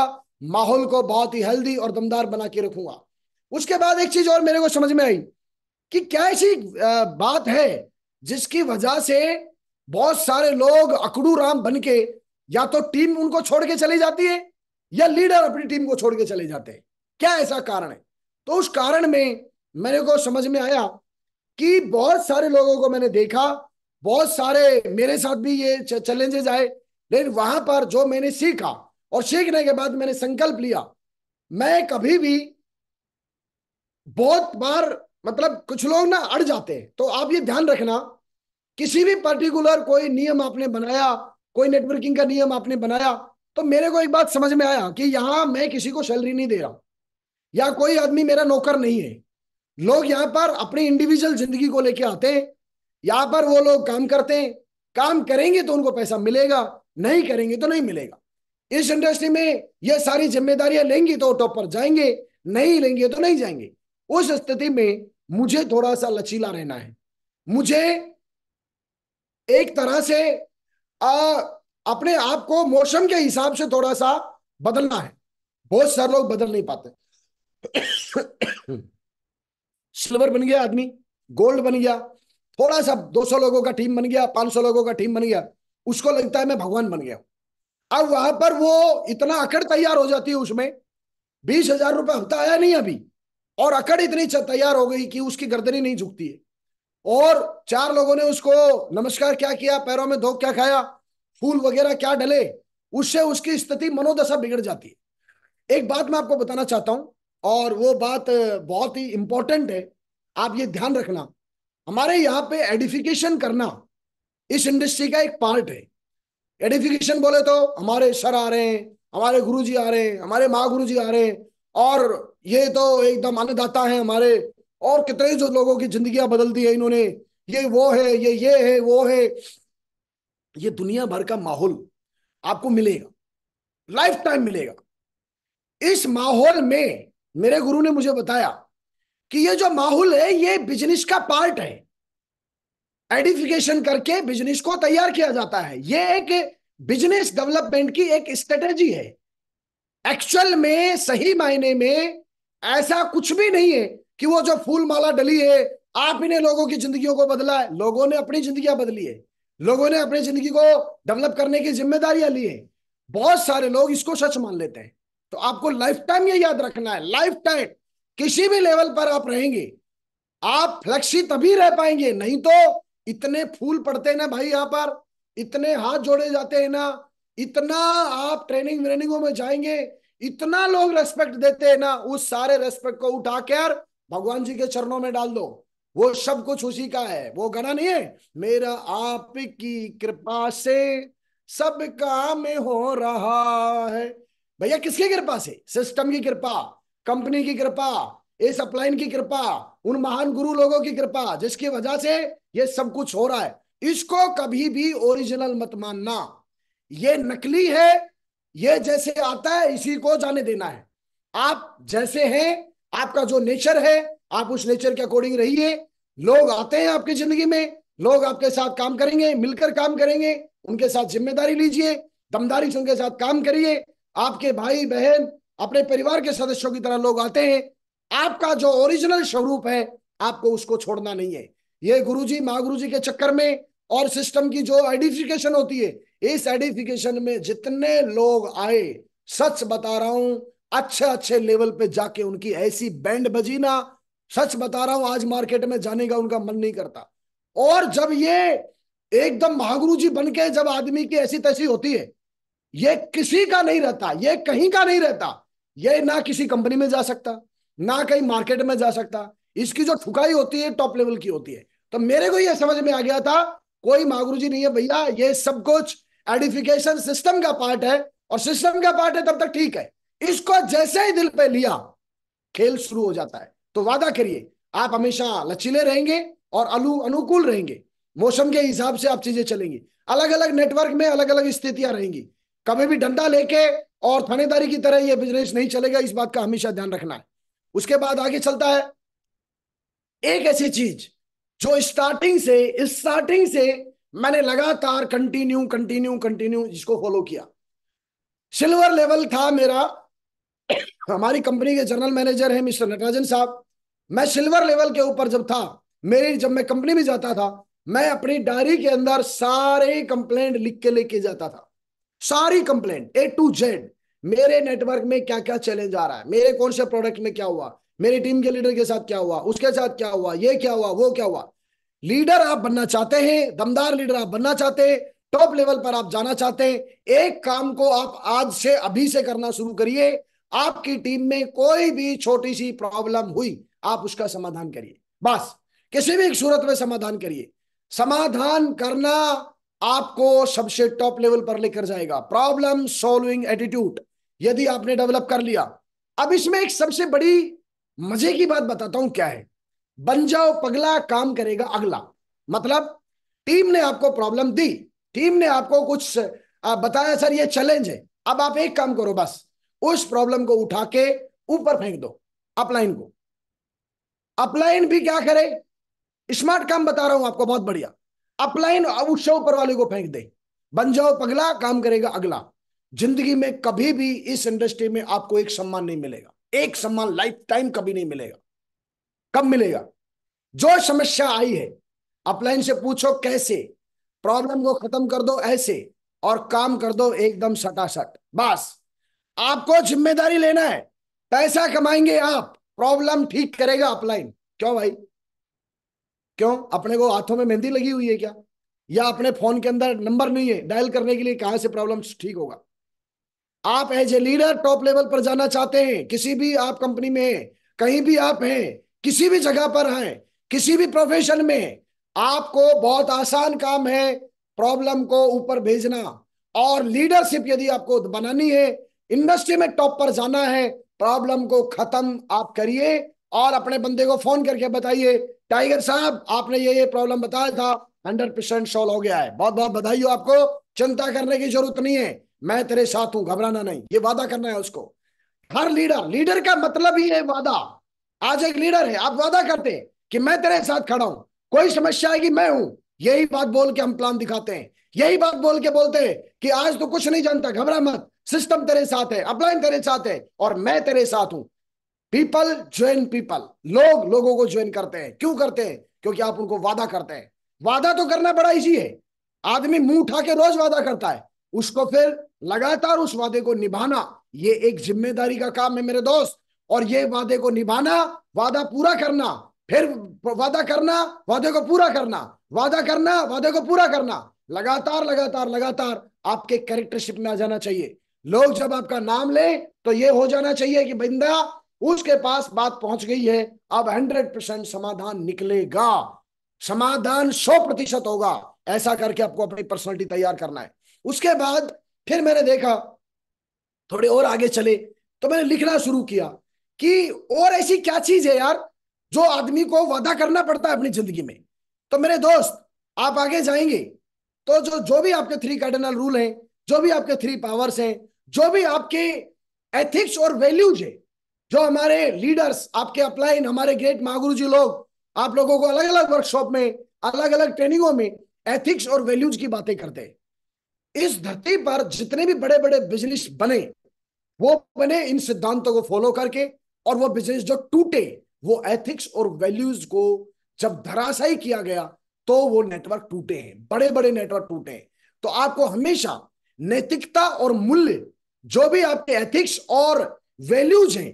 [SPEAKER 1] माहौल को बहुत ही हेल्दी और दमदार बना के रखूंगा उसके बाद एक चीज और मेरे को समझ में आई कि क्या ऐसी बात है जिसकी वजह से बहुत सारे लोग अकड़ू राम बन के या तो टीम उनको छोड़ के चली जाती है या लीडर अपनी टीम को छोड़ के चले जाते हैं क्या ऐसा कारण है तो उस कारण में मेरे को समझ में आया कि बहुत सारे लोगों को मैंने देखा बहुत सारे मेरे साथ भी ये चैलेंजेस आए लेकिन वहां पर जो मैंने सीखा और सीखने के बाद मैंने संकल्प लिया मैं कभी भी बहुत बार मतलब कुछ लोग ना अड़ जाते हैं तो आप ये ध्यान रखना किसी भी पर्टिकुलर कोई नियम आपने बनाया कोई नेटवर्किंग का नियम आपने बनाया तो मेरे को एक बात समझ में आया कि यहां मैं किसी को सैलरी नहीं दे रहा या कोई आदमी मेरा नौकर नहीं है लोग यहां पर अपनी इंडिविजुअल जिंदगी को लेके आते हैं यहां पर वो लोग काम करते हैं काम करेंगे तो उनको पैसा मिलेगा नहीं करेंगे तो नहीं मिलेगा इस इंडस्ट्री में ये सारी जिम्मेदारियां लेंगी तो टॉप पर जाएंगे नहीं लेंगे तो नहीं जाएंगे उस स्थिति में मुझे थोड़ा सा लचीला रहना है मुझे एक तरह से आ, अपने आप को मौसम के हिसाब से थोड़ा सा बदलना है बहुत सारे लोग बदल नहीं पाते सिल्वर बन गया आदमी गोल्ड बन गया थोड़ा सा 200 लोगों का टीम बन गया 500 लोगों का टीम बन गया उसको लगता है मैं भगवान बन गया अब वहां पर वो इतना अकड़ तैयार हो जाती है उसमें बीस हजार रुपये हफ्ता आया नहीं अभी और अकड़ इतनी तैयार हो गई कि उसकी गर्दनी नहीं झुकती है और चार लोगों ने उसको नमस्कार क्या किया पैरों में धोख क्या खाया फूल वगैरह क्या डले उससे उसकी स्थिति मनोदशा बिगड़ जाती है एक बात मैं आपको बताना चाहता हूं और वो बात बहुत ही इंपॉर्टेंट है आप ये ध्यान रखना हमारे यहाँ पे एडिफिकेशन करना इस इंडस्ट्री का एक पार्ट है एडिफिकेशन बोले तो हमारे सर आ रहे हैं हमारे गुरु जी आ रहे हैं हमारे माँ गुरु जी आ रहे हैं और ये तो एकदम अन्नदाता है हमारे और कितने जो लोगों की जिंदगी बदल दी है इन्होंने ये वो है ये ये है वो है ये दुनिया भर का माहौल आपको मिलेगा लाइफ टाइम मिलेगा इस माहौल में मेरे गुरु ने मुझे बताया कि ये जो माहौल है ये बिजनेस का पार्ट है एडिफिकेशन करके बिजनेस को तैयार किया जाता है ये एक बिजनेस डेवलपमेंट की एक स्ट्रेटेजी है एक्चुअल में सही मायने में ऐसा कुछ भी नहीं है कि वो जो फूल माला डली है आप इन्हें लोगों की जिंदगियों को बदला है लोगों ने अपनी जिंदगियां बदली है लोगों ने अपनी जिंदगी को डेवलप करने की जिम्मेदारियां ली है बहुत सारे लोग इसको सच मान लेते हैं तो आपको लाइफ टाइम ये याद रखना है लाइफ टाइम किसी भी लेवल पर आप रहेंगे आप फ्लेक्सी तभी रह पाएंगे नहीं तो इतने फूल पड़ते हैं ना भाई यहाँ पर इतने हाथ जोड़े जाते हैं ना इतना आप ट्रेनिंग व्रेनिंगों में जाएंगे इतना लोग रेस्पेक्ट देते हैं ना उस सारे रेस्पेक्ट को उठाकर भगवान जी के चरणों में डाल दो वो सब कुछ उसी का है वो गणा नहीं है मेरा आपकी कृपा से सब काम हो रहा है भैया किसकी कृपा से सिस्टम की कृपा कंपनी की कृपा इस अपलाइन की कृपा उन महान गुरु लोगों की कृपा जिसकी वजह से ये सब कुछ हो रहा है इसको कभी भी ओरिजिनल मत मानना ये नकली है ये जैसे आता है इसी को जाने देना है आप जैसे हैं आपका जो नेचर है आप उस नेचर के अकॉर्डिंग रहिए लोग आते हैं आपकी जिंदगी में लोग आपके साथ काम करेंगे मिलकर काम करेंगे उनके साथ जिम्मेदारी लीजिए दमदारी से उनके साथ काम करिए आपके भाई बहन अपने परिवार के सदस्यों की तरह लोग आते हैं आपका जो ओरिजिनल स्वरूप है आपको उसको छोड़ना नहीं है ये गुरु जी गुरु जी के चक्कर में और सिस्टम की जो आइडेंटिफिकेशन होती है इस आइडेंटिफिकेशन में जितने लोग आए सच बता रहा हूं अच्छे अच्छे लेवल पे जाके उनकी ऐसी बैंड बजी ना सच बता रहा हूं आज मार्केट में जाने का उनका मन नहीं करता और जब ये एकदम महागुरु जी बन के जब आदमी की ऐसी तैसी होती है ये किसी का नहीं रहता ये कहीं का नहीं रहता ये ना किसी कंपनी में जा सकता ना कहीं मार्केट में जा सकता इसकी जो ठुकाई होती है टॉप लेवल की होती है तो मेरे को यह समझ में आ गया था कोई महागुरु जी नहीं है भैया ये सब कुछ एडिफिकेशन सिस्टम का पार्ट है और सिस्टम का पार्ट है तब तक ठीक है इसको जैसे ही दिल पे लिया खेल शुरू हो जाता है तो वादा करिए आप हमेशा लचीले रहेंगे और अलू अनुकूल रहेंगे मौसम के हिसाब से आप चीजें चलेंगी अलग अलग नेटवर्क में अलग अलग स्थितियां रहेंगी कभी भी डंडा लेके और थानेदारी की तरह यह बिजनेस नहीं चलेगा इस बात का हमेशा ध्यान रखना है उसके बाद आगे चलता है एक ऐसी चीज जो स्टार्टिंग से स्टार्टिंग से मैंने लगातार कंटिन्यू कंटिन्यू कंटिन्यू जिसको फॉलो किया सिल्वर लेवल था मेरा हमारी कंपनी के जनरल मैनेजर हैं मिस्टर नटराजन साहब मैं सिल्वर लेवल के ऊपर जब था मेरी जब मैं कंपनी में जाता था मैं अपनी डायरी के अंदर सारे कंप्लेंट लिख के लेके जाता था सारी कंप्लेंट ए टू जेड मेरे नेटवर्क में क्या क्या चैलेंज आ रहा है मेरे कौन से प्रोडक्ट में क्या हुआ मेरी टीम के लीडर के साथ क्या हुआ उसके साथ क्या हुआ ये क्या हुआ वो क्या हुआ लीडर आप बनना चाहते हैं दमदार लीडर आप बनना चाहते हैं टॉप लेवल पर आप जाना चाहते हैं एक काम को आप आज से अभी से करना शुरू करिए आपकी टीम में कोई भी छोटी सी प्रॉब्लम हुई आप उसका समाधान करिए बस किसी भी एक सूरत में समाधान करिए समाधान करना आपको सबसे टॉप लेवल पर लेकर जाएगा प्रॉब्लम सॉल्विंग एटीट्यूड यदि आपने डेवलप कर लिया अब इसमें एक सबसे बड़ी मजे की बात बताता हूं क्या है बन जाओ पगला काम करेगा अगला मतलब टीम ने आपको प्रॉब्लम दी टीम ने आपको कुछ बताया सर ये चैलेंज है अब आप एक काम करो बस उस प्रॉब्लम को उठा के ऊपर फेंक दो अपलाइन को अपलाइन भी क्या करे स्मार्ट काम बता रहा हूं आपको बहुत बढ़िया अपलाइन उससे ऊपर वाले को फेंक दे बन जाओ पगला काम करेगा अगला जिंदगी में कभी भी इस इंडस्ट्री में आपको एक सम्मान नहीं मिलेगा एक सम्मान लाइफ टाइम कभी नहीं मिलेगा कब मिलेगा जो समस्या आई है अपलाइन से पूछो कैसे प्रॉब्लम को खत्म कर दो ऐसे और काम कर दो एकदम सटासट बस आपको जिम्मेदारी लेना है पैसा कमाएंगे आप प्रॉब्लम ठीक करेगा अपलाइन क्यों भाई क्यों अपने को हाथों में मेहंदी लगी हुई है क्या या अपने फोन के अंदर नंबर नहीं है डायल करने के लिए कहां से प्रॉब्लम ठीक होगा आप as a leader top level पर जाना चाहते हैं किसी भी आप कंपनी में कहीं भी आप हैं किसी भी जगह पर हैं किसी भी प्रोफेशन में आपको बहुत आसान काम है प्रॉब्लम को ऊपर भेजना और लीडरशिप यदि आपको बनानी है इंडस्ट्री में टॉप पर जाना है प्रॉब्लम को खत्म आप करिए और अपने बंदे को फोन करके बताइए टाइगर साहब आपने ये ये प्रॉब्लम बताया था हंड्रेड परसेंट सॉल्व हो गया है बहुत बहुत बधाई हो आपको चिंता करने की जरूरत नहीं है मैं तेरे साथ हूं घबराना नहीं ये वादा करना है उसको हर लीडर लीडर का मतलब ही है वादा आज एक लीडर है आप वादा करते हैं कि मैं तेरे साथ खड़ा हूं कोई समस्या आएगी मैं हूं यही बात बोल के हम प्लान दिखाते हैं यही बात बोल के बोलते हैं कि आज तो कुछ नहीं जानता घबरा मत सिस्टम तेरे साथ है अपलाइन तेरे साथ है और मैं तेरे साथ हूं पीपल ज्वाइन पीपल लोग लोगों को ज्वाइन करते हैं क्यों करते हैं क्योंकि आप उनको वादा करते हैं वादा तो करना बड़ा इजी है आदमी मुंह उठा के रोज वादा करता है उसको फिर लगातार उस वादे को निभाना ये एक जिम्मेदारी का काम है मेरे दोस्त और ये वादे को निभाना वादा पूरा करना फिर वादा करना वादे को पूरा करना वादा करना वादे को पूरा करना लगातार लगातार लगातार आपके कैरेक्टरशिप में आ जाना चाहिए लोग जब आपका नाम ले तो ये हो जाना चाहिए कि बिंदा उसके पास बात पहुंच गई है अब हंड्रेड परसेंट समाधान निकलेगा समाधान सौ प्रतिशत होगा ऐसा करके आपको अपनी पर्सनलिटी तैयार करना है उसके बाद फिर मैंने देखा थोड़े और आगे चले तो मैंने लिखना शुरू किया कि और ऐसी क्या चीज है यार जो आदमी को वादा करना पड़ता है अपनी जिंदगी में तो मेरे दोस्त आप आगे जाएंगे तो जो जो भी आपके थ्री कार्डिनल रूल हैं जो भी आपके थ्री पावर्स हैं जो भी आपके एथिक्स और वैल्यूज है जो हमारे लीडर्स आपके अपलाइन हमारे ग्रेट महागुरु जी लोग आप लोगों को अलग अलग वर्कशॉप में अलग अलग ट्रेनिंगों में एथिक्स और वैल्यूज की बातें करते हैं इस धरती पर जितने भी बड़े बड़े बिजनेस बने वो बने इन सिद्धांतों को फॉलो करके और वो बिजनेस जो टूटे वो एथिक्स और वैल्यूज को जब धराशाई किया गया तो वो नेटवर्क टूटे हैं बड़े बड़े नेटवर्क टूटे हैं तो आपको हमेशा नैतिकता और मूल्य जो भी आपके एथिक्स और वैल्यूज हैं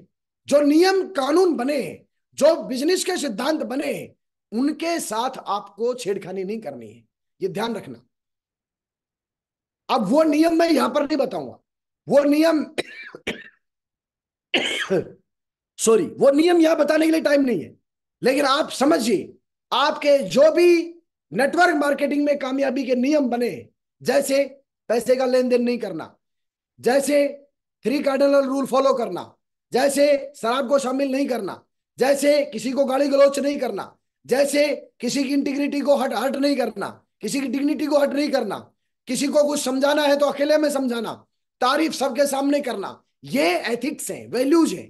[SPEAKER 1] जो नियम कानून बने जो बिजनेस के सिद्धांत बने उनके साथ आपको छेड़खानी नहीं करनी है ये ध्यान रखना अब वो नियम मैं यहां पर नहीं बताऊंगा वो नियम सॉरी वो नियम यहां बताने के लिए टाइम नहीं है लेकिन आप समझिए आपके जो भी नेटवर्क मार्केटिंग में कामयाबी के नियम बने जैसे पैसे का लेन देन नहीं करना जैसे थ्री कार्डिनल रूल फॉलो करना जैसे शराब को शामिल नहीं करना जैसे किसी को गाली गलोच नहीं करना जैसे किसी की इंटीग्रिटी को हट हट नहीं करना किसी की डिग्निटी को हट नहीं करना किसी को कुछ समझाना है तो अकेले में समझाना तारीफ सबके सामने करना ये एथिक्स हैं वैल्यूज हैं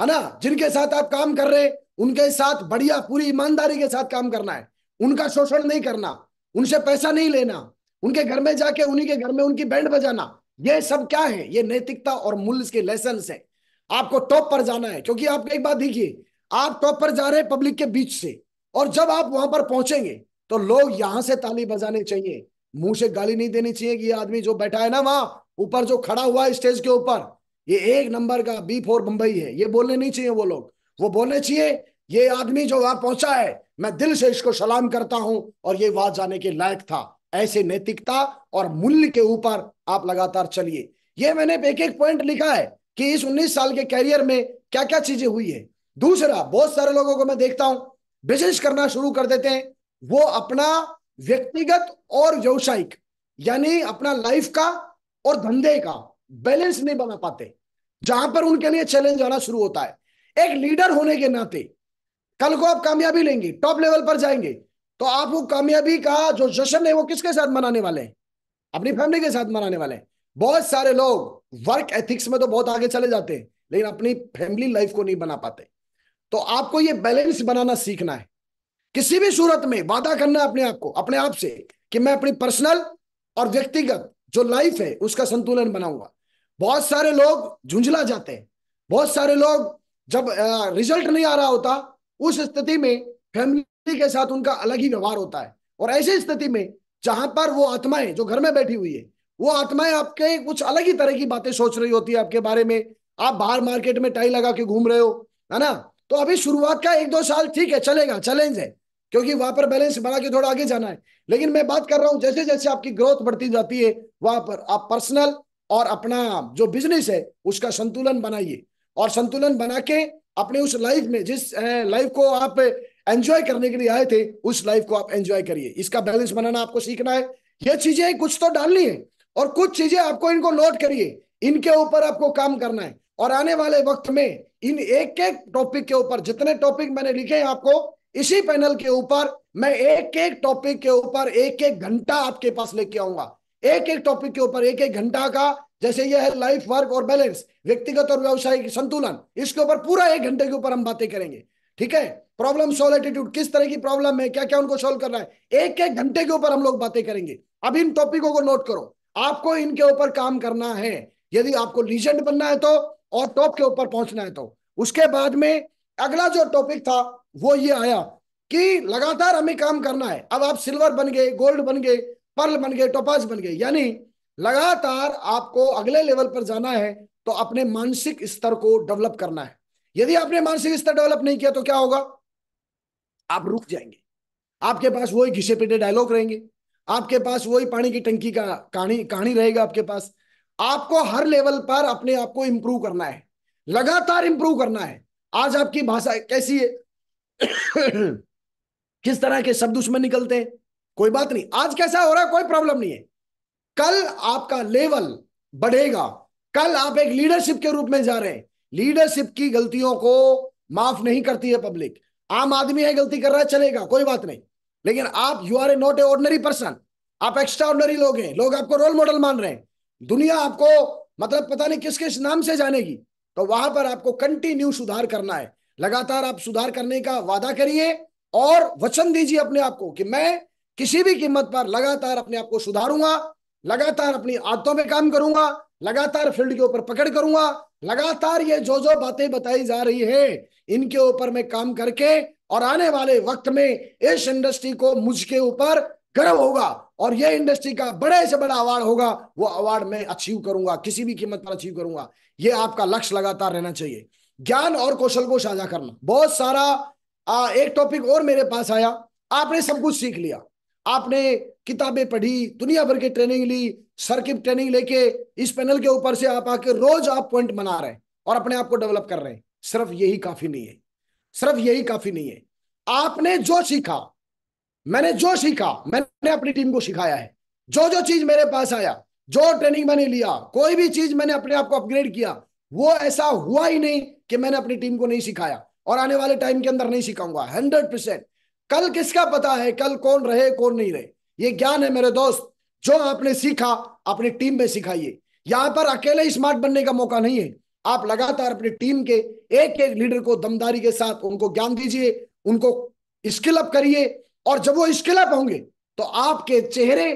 [SPEAKER 1] है ना जिनके साथ आप काम कर रहे उनके साथ बढ़िया पूरी ईमानदारी के साथ काम करना है उनका शोषण नहीं करना उनसे पैसा नहीं लेना उनके घर में जाके उन्हीं के घर में उनकी बैंड बजाना ये सब क्या है ये नैतिकता और मूल्य के लेसन है आपको टॉप पर जाना है क्योंकि आप एक बात देखिए आप टॉप पर जा रहे हैं पब्लिक के बीच से और जब आप वहां पर पहुंचेंगे तो लोग यहां से ताली बजाने चाहिए मुंह से गाली नहीं देनी चाहिए कि ये आदमी जो बैठा है ना वहां ऊपर जो खड़ा हुआ है स्टेज के ऊपर ये एक नंबर का बी फोर बंबई है ये बोलने नहीं चाहिए वो लोग वो बोलने चाहिए ये आदमी जो वहां पहुंचा है मैं दिल से इसको सलाम करता हूं और ये वहां जाने के लायक था ऐसे नैतिकता और मूल्य के ऊपर आप लगातार चलिए यह मैंने एक एक पॉइंट लिखा है कि इस 19 साल के कैरियर में क्या क्या चीजें हुई है दूसरा बहुत सारे लोगों को मैं देखता हूं बिजनेस करना शुरू कर देते हैं वो अपना व्यक्तिगत और व्यवसायिक यानी अपना लाइफ का और धंधे का बैलेंस नहीं बना पाते जहां पर उनके लिए चैलेंज आना शुरू होता है एक लीडर होने के नाते कल को आप कामयाबी लेंगे टॉप लेवल पर जाएंगे तो आप वो कामयाबी का जो जश्न है वो किसके साथ मनाने वाले अपनी फैमिली के साथ मनाने वाले बहुत सारे लोग वर्क एथिक्स में तो बहुत आगे चले जाते हैं लेकिन अपनी फैमिली लाइफ को नहीं बना पाते तो आपको ये बैलेंस बनाना सीखना है किसी भी सूरत में वादा करना अपने आप को अपने आप से कि मैं अपनी पर्सनल और व्यक्तिगत जो लाइफ है उसका संतुलन बनाऊंगा बहुत सारे लोग झुंझला जाते हैं बहुत सारे लोग जब रिजल्ट नहीं आ रहा होता उस स्थिति में फैमिली के साथ उनका अलग ही व्यवहार होता है और ऐसी स्थिति में जहां पर वो आत्माएं जो घर में बैठी हुई है वो आत्माएं आपके कुछ अलग ही तरह की बातें सोच रही होती है आपके बारे में आप बाहर मार्केट में टाई लगा के घूम रहे हो है ना तो अभी शुरुआत का एक दो साल ठीक है चलेगा चैलेंज है क्योंकि वहां पर बैलेंस बना के थोड़ा आगे जाना है लेकिन मैं बात कर रहा हूं जैसे जैसे आपकी ग्रोथ बढ़ती जाती है वहां पर आप पर्सनल और अपना जो बिजनेस है उसका संतुलन बनाइए और संतुलन बना के अपने उस लाइफ में जिस लाइफ को आप एंजॉय करने के लिए आए थे उस लाइफ को आप एंजॉय करिए इसका बैलेंस बनाना आपको सीखना है ये चीजें कुछ तो डालनी है और कुछ चीजें आपको इनको नोट करिए इनके ऊपर आपको काम करना है और आने वाले वक्त में इन एक एक टॉपिक के ऊपर जितने टॉपिक मैंने लिखे हैं आपको इसी पैनल के ऊपर मैं एक एक टॉपिक के ऊपर एक एक घंटा आपके पास लेके आऊंगा एक एक टॉपिक के ऊपर एक एक घंटा का जैसे यह है लाइफ वर्क और बैलेंस व्यक्तिगत और व्यवसायिक संतुलन इसके ऊपर पूरा एक घंटे के ऊपर हम बातें करेंगे ठीक है प्रॉब्लम सोल एटीट्यूड किस तरह की प्रॉब्लम है क्या क्या उनको सोल्व करना है एक एक घंटे के ऊपर हम लोग बातें करेंगे अब इन टॉपिकों को नोट करो आपको इनके ऊपर काम करना है यदि आपको लीजेंड बनना है तो और टॉप के ऊपर पहुंचना है तो उसके बाद में अगला जो टॉपिक था वो ये आया कि लगातार हमें काम करना है अब आप सिल्वर बन गए गोल्ड बन गए पर्ल बन गए टोपाज बन गए यानी लगातार आपको अगले लेवल पर जाना है तो अपने मानसिक स्तर को डेवलप करना है यदि आपने मानसिक स्तर डेवलप नहीं किया तो क्या होगा आप रुक जाएंगे आपके पास वही घिसे पिटे डायलॉग रहेंगे आपके पास वही पानी की टंकी का कहानी कहानी रहेगा आपके पास आपको हर लेवल पर अपने आप को इंप्रूव करना है लगातार इंप्रूव करना है आज आपकी भाषा कैसी है किस तरह के शब्द उसमें निकलते हैं कोई बात नहीं आज कैसा हो रहा है कोई प्रॉब्लम नहीं है कल आपका लेवल बढ़ेगा कल आप एक लीडरशिप के रूप में जा रहे हैं लीडरशिप की गलतियों को माफ नहीं करती है पब्लिक आम आदमी है गलती कर रहा है चलेगा कोई बात नहीं लेकिन आप you are a not a ordinary person आप एक्स्ट्रा ऑर्डनरी लोग हैं लोग आपको रोल मॉडल मान रहे हैं दुनिया आपको मतलब पता नहीं किस किस नाम से जानेगी तो वहां पर आपको कंटिन्यू सुधार करना है लगातार आप सुधार करने का वादा करिए और वचन दीजिए अपने आप को कि मैं किसी भी कीमत पर लगातार अपने आप को सुधारूंगा लगातार अपनी आदतों में काम करूंगा लगातार फील्ड के ऊपर पकड़ करूंगा लगातार ये जो जो बातें बताई जा रही है इनके ऊपर मैं काम करके और आने वाले वक्त में इस इंडस्ट्री को मुझके ऊपर गर्व होगा और यह इंडस्ट्री का बड़े से बड़ा अवार्ड होगा वो अवार्ड मैं अचीव करूंगा किसी भी कीमत पर अचीव करूंगा ये आपका लक्ष्य लगातार रहना चाहिए ज्ञान और कौशल को साझा करना बहुत सारा आ, एक टॉपिक और मेरे पास आया आपने सब कुछ सीख लिया आपने किताबें पढ़ी दुनिया भर की ट्रेनिंग ली सर की ट्रेनिंग लेके इस पैनल के ऊपर से आप आके रोज आप पॉइंट बना रहे हैं और अपने आप को डेवलप कर रहे हैं सिर्फ यही काफी नहीं है सिर्फ यही काफी नहीं है आपने जो सीखा मैंने जो सीखा मैंने अपनी टीम को सिखाया है जो जो चीज मेरे पास आया जो ट्रेनिंग मैंने लिया कोई भी चीज मैंने अपने आप को अपग्रेड किया वो ऐसा हुआ ही नहीं कि मैंने अपनी टीम को नहीं सिखाया और आने वाले टाइम के अंदर नहीं सिखाऊंगा हंड्रेड परसेंट कल किसका पता है कल कौन रहे कौन नहीं रहे ये ज्ञान है मेरे दोस्त जो आपने सीखा अपनी टीम में सिखाइए यहां पर अकेले स्मार्ट बनने का मौका नहीं है आप लगातार अपनी टीम के एक एक लीडर को दमदारी के साथ उनको ज्ञान दीजिए उनको स्किल अप करिए और जब वो स्किल अप होंगे तो आपके चेहरे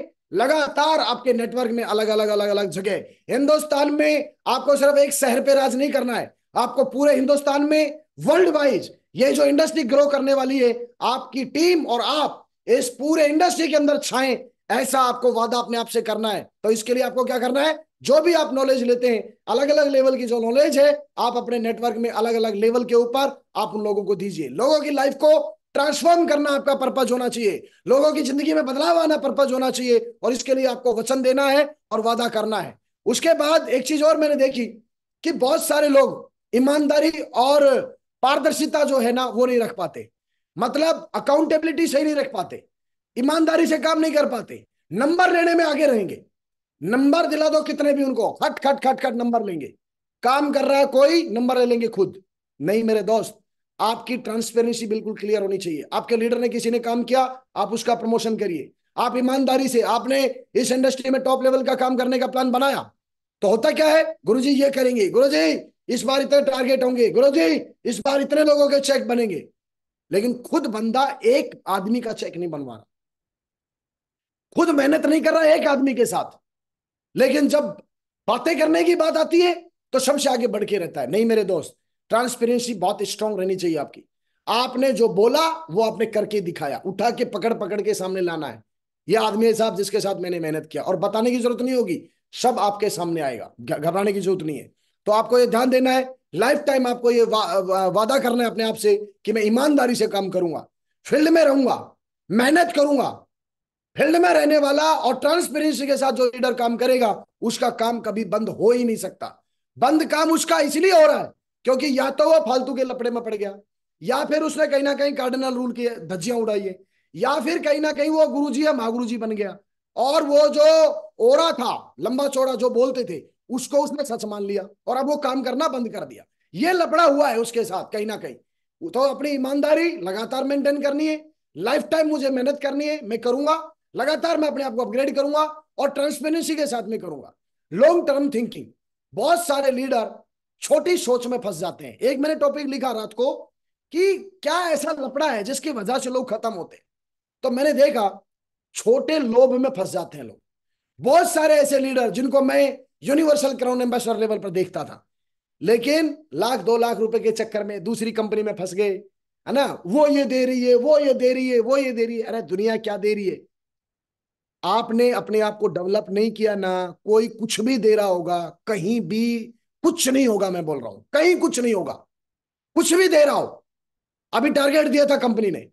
[SPEAKER 1] लगातार आपके नेटवर्क में अलग अलग अलग अलग जगह हिंदुस्तान में आपको सिर्फ एक शहर पे राज नहीं करना है आपको पूरे हिंदुस्तान में वर्ल्ड वाइज ये जो इंडस्ट्री ग्रो करने वाली है आपकी टीम और आप इस पूरे इंडस्ट्री के अंदर छाए ऐसा आपको वादा अपने आप से करना है तो इसके लिए आपको क्या करना है जो भी आप नॉलेज लेते हैं अलग अलग लेवल की जो नॉलेज है आप अपने नेटवर्क में अलग अलग लेवल के ऊपर आप उन लोगों को दीजिए लोगों की लाइफ को ट्रांसफॉर्म करना आपका पर्पज होना चाहिए लोगों की जिंदगी में बदलाव आना पर्पज होना चाहिए और इसके लिए आपको वचन देना है और वादा करना है उसके बाद एक चीज और मैंने देखी कि बहुत सारे लोग ईमानदारी और पारदर्शिता जो है ना वो नहीं रख पाते मतलब अकाउंटेबिलिटी सही नहीं रख पाते ईमानदारी से काम नहीं कर पाते नंबर लेने में आगे रहेंगे नंबर दिला दो कितने भी उनको खट खट खट खट नंबर लेंगे काम कर रहा है कोई नंबर ले लेंगे खुद नहीं मेरे दोस्त आपकी ट्रांसपेरेंसी बिल्कुल क्लियर होनी चाहिए आपके लीडर ने किसी ने काम किया आप उसका प्रमोशन करिए आप ईमानदारी से आपने इस इंडस्ट्री में टॉप लेवल का काम करने का प्लान बनाया तो होता क्या है गुरु जी ये करेंगे गुरु जी इस बार इतने टारगेट होंगे गुरु जी इस बार इतने लोगों के चेक बनेंगे लेकिन खुद बंदा एक आदमी का चेक नहीं बनवा रहा खुद मेहनत नहीं कर रहा है एक आदमी के साथ लेकिन जब बातें करने की बात आती है तो सबसे आगे बढ़ के रहता है नहीं मेरे दोस्त ट्रांसपेरेंसी बहुत स्ट्रांग रहनी चाहिए आपकी आपने जो बोला वो आपने करके दिखाया उठा के पकड़ पकड़ के सामने लाना है यह आदमी है साहब जिसके साथ मैंने मेहनत किया और बताने की जरूरत नहीं होगी सब आपके सामने आएगा घबराने की जरूरत नहीं है तो आपको ये ध्यान देना है लाइफ टाइम आपको ये वा, वा, वादा करना है अपने आप से कि मैं ईमानदारी से काम करूंगा फील्ड में रहूंगा मेहनत करूंगा फील्ड में रहने वाला और ट्रांसपेरेंसी के साथ जो लीडर काम करेगा उसका काम कभी बंद हो ही नहीं सकता बंद काम उसका इसलिए हो रहा है क्योंकि या तो वो फालतू के लपड़े में पड़ गया या फिर उसने कहीं ना कहीं कार्डिनल रूल की धज्जियां उड़ाई है या फिर कहीं ना कहीं वो गुरु जी या महागुरु जी बन गया और वो जो ओरा था लंबा चौड़ा जो बोलते थे उसको उसने सच मान लिया और अब वो काम करना बंद कर दिया ये लपड़ा हुआ है उसके साथ कहीं ना कहीं तो अपनी ईमानदारी लगातार मेंटेन करनी है लाइफ टाइम मुझे मेहनत करनी है मैं करूंगा लगातार मैं अपने आप को अपग्रेड करूंगा और ट्रांसपेरेंसी के साथ में करूंगा लॉन्ग टर्म थिंकिंग बहुत सारे लीडर छोटी सोच में फंस जाते हैं एक मैंने टॉपिक लिखा रात को कि क्या ऐसा लपड़ा है जिसकी वजह से लोग खत्म होते तो मैंने देखा छोटे लोभ में फंस जाते हैं लोग बहुत सारे ऐसे लीडर जिनको मैं यूनिवर्सल क्राउन एम्बेसडर लेवल पर देखता था लेकिन लाख दो लाख रुपए के चक्कर में दूसरी कंपनी में फंस गए है ना वो ये दे रही है वो ये दे रही है वो ये दे रही है अरे दुनिया क्या दे रही है आपने अपने आप को डेवलप नहीं किया ना कोई कुछ भी दे रहा होगा कहीं भी कुछ नहीं होगा मैं बोल रहा हूं कहीं कुछ नहीं होगा कुछ भी दे रहा हो अभी टारगेट दिया था कंपनी ने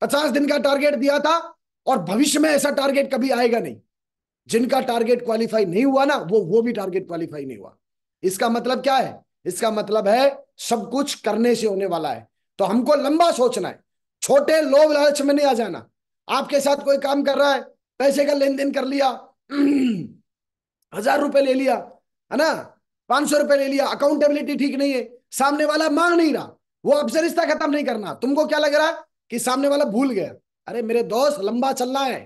[SPEAKER 1] पचास दिन का टारगेट दिया था और भविष्य में ऐसा टारगेट कभी आएगा नहीं जिनका टारगेट क्वालिफाई नहीं हुआ ना वो वो भी टारगेट क्वालिफाई नहीं हुआ इसका मतलब क्या है इसका मतलब है सब कुछ करने से होने वाला है तो हमको लंबा सोचना है छोटे लोभ लालच में नहीं आ जाना आपके साथ कोई काम कर रहा है पैसे का लेन देन कर लिया हजार रुपए ले लिया है ना पांच सौ रुपए ले लिया अकाउंटेबिलिटी ठीक नहीं है सामने वाला मांग नहीं रहा वो आपसे रिश्ता खत्म नहीं करना तुमको क्या लग रहा है कि सामने वाला भूल गया अरे मेरे दोस्त लंबा चल रहा है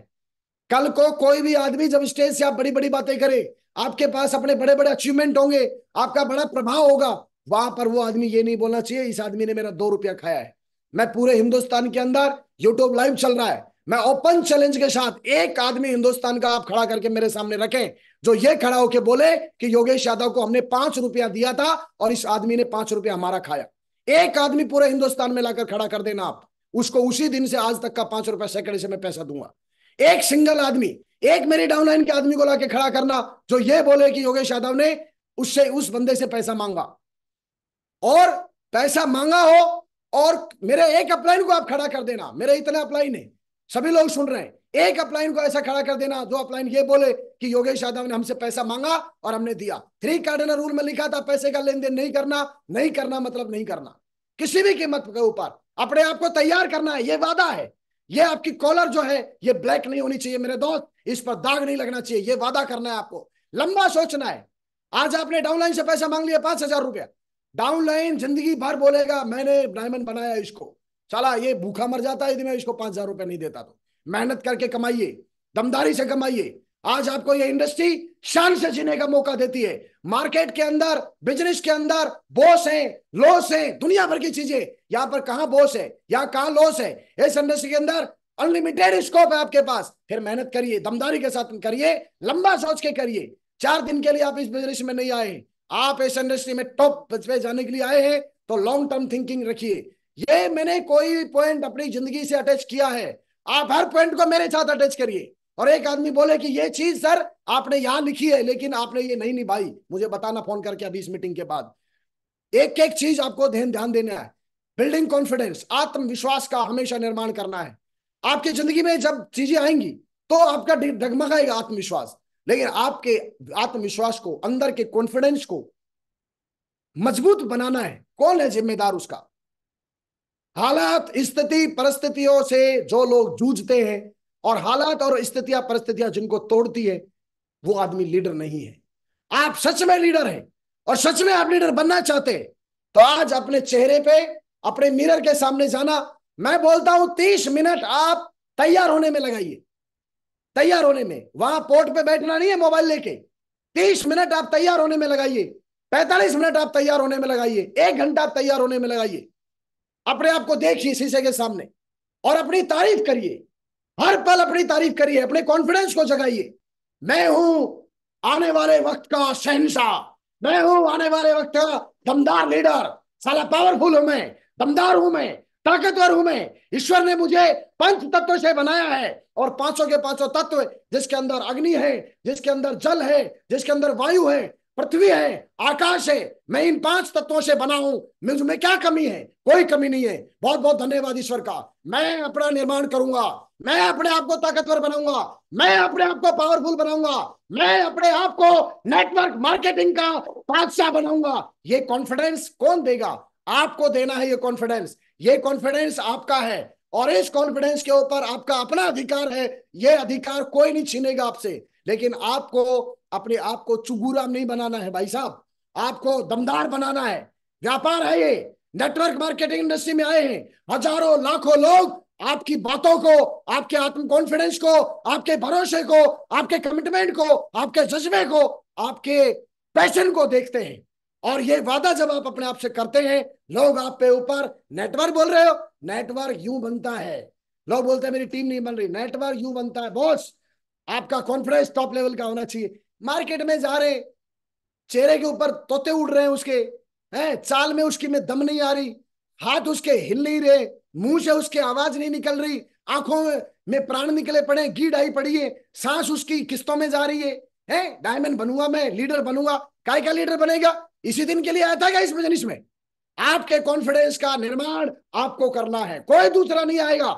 [SPEAKER 1] कल को कोई भी आदमी जब स्टेज से आप बड़ी बड़ी बातें करे आपके पास अपने बड़े बड़े अचीवमेंट होंगे आपका बड़ा प्रभाव होगा वहां पर वो आदमी ये नहीं बोलना चाहिए इस आदमी ने मेरा दो रुपया खाया है मैं पूरे हिंदुस्तान के अंदर यूट्यूब लाइव चल रहा है मैं ओपन चैलेंज के साथ एक आदमी हिंदुस्तान का आप खड़ा करके मेरे सामने रखें जो ये खड़ा होके बोले कि योगेश यादव को हमने पांच रुपया दिया था और इस आदमी ने पांच रुपया हमारा खाया एक आदमी पूरे हिंदुस्तान में लाकर खड़ा कर देना आप उसको उसी दिन से आज तक का पांच रुपया सैकड़े से मैं पैसा दूंगा एक सिंगल आदमी एक मेरे डाउनलाइन के आदमी को लाके खड़ा करना जो ये बोले कि योगेश यादव ने उससे उस बंदे से पैसा मांगा और पैसा मांगा हो और मेरे एक अपलाइन को आप खड़ा कर देना मेरे इतना अपलाइन है सभी लोग सुन रहे हैं एक अपलाइन को ऐसा खड़ा कर देना जो अपलाइन ये बोले कि योगेश यादव ने हमसे पैसा मांगा और हमने दिया थ्री कार्डनर रूल में लिखा था पैसे का लेन देन नहीं करना नहीं करना मतलब नहीं करना किसी भी कीमत के ऊपर अपने आप को तैयार करना है ये वादा है ये आपकी कॉलर जो है ये ब्लैक नहीं होनी चाहिए मेरे दोस्त इस पर दाग नहीं लगना चाहिए ये वादा करना है आपको लंबा सोचना है आज आपने डाउनलाइन से पैसा मांग लिया पांच हजार रुपया डाउनलाइन जिंदगी भर बोलेगा मैंने डायमंड बनाया इसको चला ये भूखा मर जाता है यदि मैं इसको पांच हजार रुपए नहीं देता तो मेहनत करके कमाइए दमदारी से कमाइए आज आपको ये इंडस्ट्री शान से जीने का मौका देती है मार्केट के अंदर बिजनेस के अंदर बोस है लॉस है दुनिया भर की चीजें यहाँ पर कहा बोस है यहाँ कहा लॉस है इस इंडस्ट्री के अंदर अनलिमिटेड स्कोप है आपके पास फिर मेहनत करिए दमदारी के साथ करिए लंबा सोच के करिए चार दिन के लिए आप इस बिजनेस में नहीं आए आप इस इंडस्ट्री में टॉप पे जाने के लिए आए हैं तो लॉन्ग टर्म थिंकिंग रखिए ये मैंने कोई पॉइंट अपनी जिंदगी से अटैच किया है आप हर पॉइंट को मेरे साथ अटैच करिए और एक आदमी बोले कि ये चीज सर आपने यहां लिखी है लेकिन आपने ये नहीं निभाई मुझे बताना फोन करके अभी इस मीटिंग के बाद एक एक चीज आपको ध्यान देना है बिल्डिंग कॉन्फिडेंस आत्मविश्वास का हमेशा निर्माण करना है आपकी जिंदगी में जब चीजें आएंगी तो आपका डगमगाएगा आत्मविश्वास लेकिन आपके आत्मविश्वास को अंदर के कॉन्फिडेंस को मजबूत बनाना है कौन है जिम्मेदार उसका हालात स्थिति परिस्थितियों से जो लोग जूझते हैं और हालात और स्थितियां परिस्थितियां जिनको तोड़ती है वो आदमी लीडर नहीं है आप सच में लीडर हैं और सच में आप लीडर बनना चाहते हैं तो आज अपने चेहरे पे अपने मिरर के सामने जाना मैं बोलता हूं तीस मिनट आप तैयार होने में लगाइए तैयार होने में वहां पोर्ट पे बैठना नहीं है मोबाइल लेके तीस मिनट आप तैयार होने में लगाइए पैंतालीस मिनट आप तैयार होने में लगाइए एक घंटा आप तैयार होने में लगाइए अपने आप को देखिए शीशे के सामने और अपनी तारीफ करिए हर पल अपनी तारीफ करिए अपने कॉन्फिडेंस को जगाइए मैं हूं आने वाले वक्त का शहनशाह मैं हूं आने वाले वक्त का दमदार लीडर साला पावरफुल हूं मैं दमदार हूं मैं ताकतवर हूं मैं ईश्वर ने मुझे पंच तत्व से बनाया है और पांचों के पांचों तत्व जिसके अंदर अग्नि है जिसके अंदर जल है जिसके अंदर वायु है पृथ्वी है आकाश है मैं इन पांच तत्वों से बना हूं मुझ में क्या कमी है कोई कमी नहीं है बहुत बहुत धन्यवाद ईश्वर का मैं अपना निर्माण करूंगा मैं अपने आप को ताकतवर बनाऊंगा मैं अपने आप को पावरफुल बनाऊंगा मैं अपने आप को नेटवर्क मार्केटिंग का बादशाह बनाऊंगा ये कॉन्फिडेंस कौन देगा आपको देना है ये कॉन्फिडेंस ये कॉन्फिडेंस आपका है और इस कॉन्फिडेंस के ऊपर आपका अपना अधिकार है ये अधिकार कोई नहीं छीनेगा आपसे लेकिन आपको अपने आप को चुगूराम नहीं बनाना है भाई साहब आपको दमदार बनाना है व्यापार है ये नेटवर्क मार्केटिंग इंडस्ट्री में आए हैं हजारों लाखों लोग आपकी बातों को आपके आत्म कॉन्फिडेंस को आपके भरोसे को आपके कमिटमेंट को आपके जज्बे को आपके पैशन को देखते हैं और ये वादा जब आप अपने आप से करते हैं लोग आप पे ऊपर नेटवर्क बोल रहे हो नेटवर्क यू बनता है लोग बोलते हैं मेरी टीम नहीं बन रही नेटवर्क यू बनता है बॉस आपका कॉन्फिडेंस टॉप लेवल का होना चाहिए मार्केट में जा रहे चेहरे के ऊपर तोते उड़ रहे हैं उसके हैं चाल में उसकी में दम नहीं आ रही हाथ उसके हिल नहीं रहे मुंह से उसकी आवाज नहीं निकल रही आंखों में प्राण निकले पड़े घी डाई पड़ी है सांस उसकी किस्तों में जा रही है हैं डायमंड बनूंगा मैं लीडर बनूंगा काय का लीडर बनेगा इसी दिन के लिए आया था क्या इस बिजनेस में आपके कॉन्फिडेंस का निर्माण आपको करना है कोई दूसरा नहीं आएगा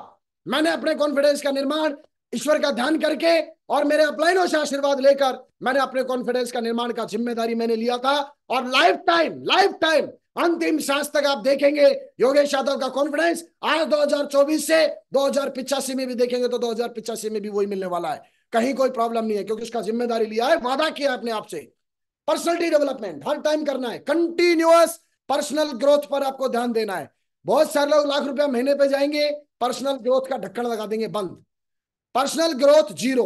[SPEAKER 1] मैंने अपने कॉन्फिडेंस का निर्माण ईश्वर का ध्यान करके और मेरे अपलाइनों से आशीर्वाद लेकर मैंने अपने कॉन्फिडेंस का निर्माण का जिम्मेदारी मैंने लिया था और लाइफ टाइम लाइफ टाइम अंतिम सांस तक आप देखेंगे योगेश यादव का कॉन्फिडेंस आज 2024 से दो में भी देखेंगे तो दो में भी वही मिलने वाला है कहीं कोई प्रॉब्लम नहीं है क्योंकि उसका जिम्मेदारी लिया है वादा किया अपने आप से पर्सनलिटी डेवलपमेंट हर टाइम करना है कंटिन्यूअस पर्सनल ग्रोथ पर आपको ध्यान देना है बहुत सारे लोग लाख रुपया महीने पे जाएंगे पर्सनल ग्रोथ का ढक्कन लगा देंगे बंद पर्सनल ग्रोथ जीरो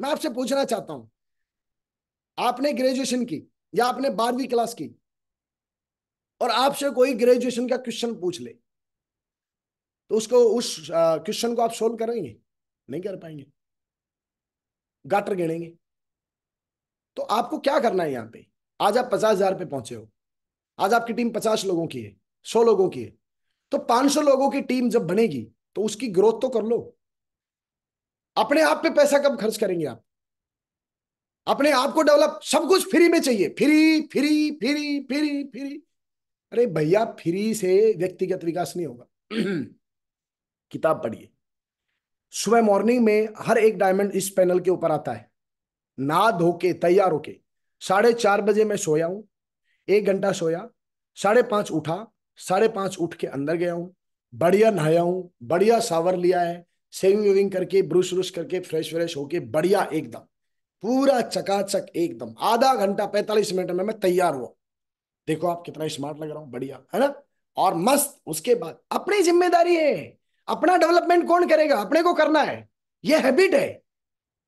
[SPEAKER 1] मैं आपसे पूछना चाहता हूं आपने ग्रेजुएशन की या आपने बारहवीं क्लास की और आपसे कोई ग्रेजुएशन का क्वेश्चन पूछ ले तो उसको उस क्वेश्चन को आप सोल्व करेंगे नहीं कर पाएंगे गाटर गिनेंगे तो आपको क्या करना है यहाँ पे आज आप पचास हजार पे पहुंचे हो आज आपकी टीम पचास लोगों की है सौ लोगों की है तो पांच सौ लोगों की टीम जब बनेगी तो उसकी ग्रोथ तो कर लो अपने आप पे पैसा कब खर्च करेंगे आप अपने आप को डेवलप सब कुछ फ्री में चाहिए free free free free free अरे भैया फ्री से व्यक्तिगत विकास नहीं होगा किताब पढ़िए सुबह मॉर्निंग में हर एक डायमंड इस पैनल के ऊपर आता है ना धो के तैयार होके साढ़े चार बजे मैं सोया हूं एक घंटा सोया साढ़े पांच उठा साढ़े पांच उठ के अंदर गया हूं बढ़िया नहाया हूं बढ़िया सावर लिया है सेविंग विविंग करके ब्रुश व्रुश करके फ्रेश व्रेश होके बढ़िया एकदम पूरा चकाचक एकदम आधा घंटा पैंतालीस मिनट में मैं तैयार हुआ देखो आप कितना स्मार्ट लग रहा हूँ बढ़िया है ना और मस्त उसके बाद अपनी जिम्मेदारी है अपना डेवलपमेंट कौन करेगा अपने को करना है ये हैबिट है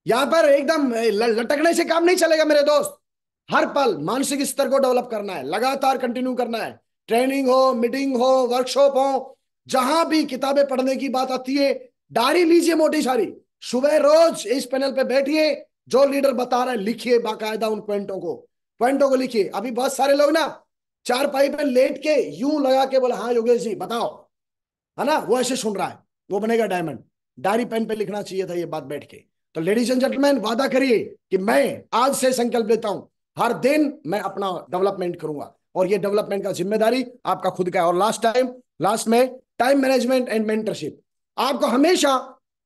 [SPEAKER 1] यहाँ पर एकदम लटकने से काम नहीं चलेगा मेरे दोस्त हर पल मानसिक स्तर को डेवलप करना है लगातार कंटिन्यू करना है ट्रेनिंग हो मीटिंग हो वर्कशॉप हो जहां भी किताबें पढ़ने की बात आती है डायरी लीजिए मोटी सारी सुबह रोज इस पैनल पे बैठिए जो लीडर बता रहा है लिखिए बाकायदा उन पॉइंटों को पॉइंटों को लिखिए अभी बहुत सारे लोग ना चार पाई पे लेट के यूं लगा के बोला हाँ योगेश जी बताओ है ना वो ऐसे सुन रहा है वो बनेगा डायमंड डायरी पेन पे लिखना चाहिए था ये बात बैठ के तो लेडीज एंड जेंटलमैन वादा करिए कि मैं आज से संकल्प लेता हूं हर दिन मैं अपना डेवलपमेंट करूंगा और ये डेवलपमेंट का जिम्मेदारी आपका खुद का है और लास्ट टाइम लास्ट में टाइम मैनेजमेंट एंड मेंटरशिप आपको हमेशा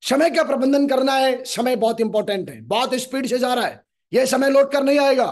[SPEAKER 1] समय का प्रबंधन करना है समय बहुत इंपॉर्टेंट है बहुत स्पीड से जा रहा है यह समय लौट कर नहीं आएगा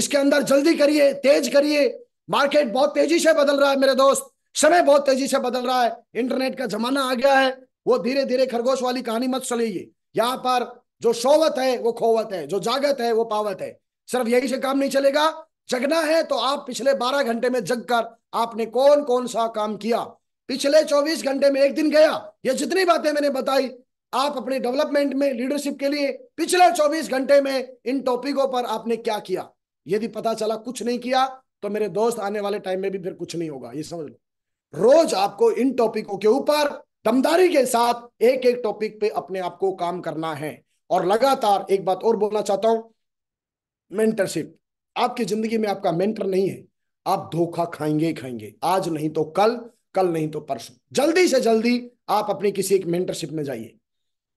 [SPEAKER 1] इसके अंदर जल्दी करिए तेज करिए मार्केट बहुत तेजी से बदल रहा है मेरे दोस्त समय बहुत तेजी से बदल रहा है इंटरनेट का जमाना आ गया है वो धीरे धीरे खरगोश वाली कहानी मत चलेगी यहाँ पर जो शोवत है वो खोवत है जो जागत है वो पावत है सिर्फ यही से काम नहीं चलेगा जगना है तो आप पिछले बारह घंटे में जगकर आपने कौन कौन सा काम किया पिछले 24 घंटे में एक दिन गया ये जितनी बातें मैंने बताई आप अपने डेवलपमेंट में लीडरशिप के लिए पिछले 24 घंटे में इन टॉपिकों पर आपने क्या किया यदि पता चला कुछ नहीं किया तो मेरे दोस्त आने वाले टाइम में भी फिर कुछ नहीं होगा ये समझ लो रोज आपको इन टॉपिकों के ऊपर दमदारी के साथ एक एक टॉपिक पे अपने आप को काम करना है और लगातार एक बात और बोलना चाहता हूं मेंटरशिप आपकी जिंदगी में आपका मेंटर नहीं है आप धोखा खाएंगे ही खाएंगे आज नहीं तो कल कल नहीं तो परसों जल्दी से जल्दी आप अपनी किसी एक मेंटरशिप में जाइए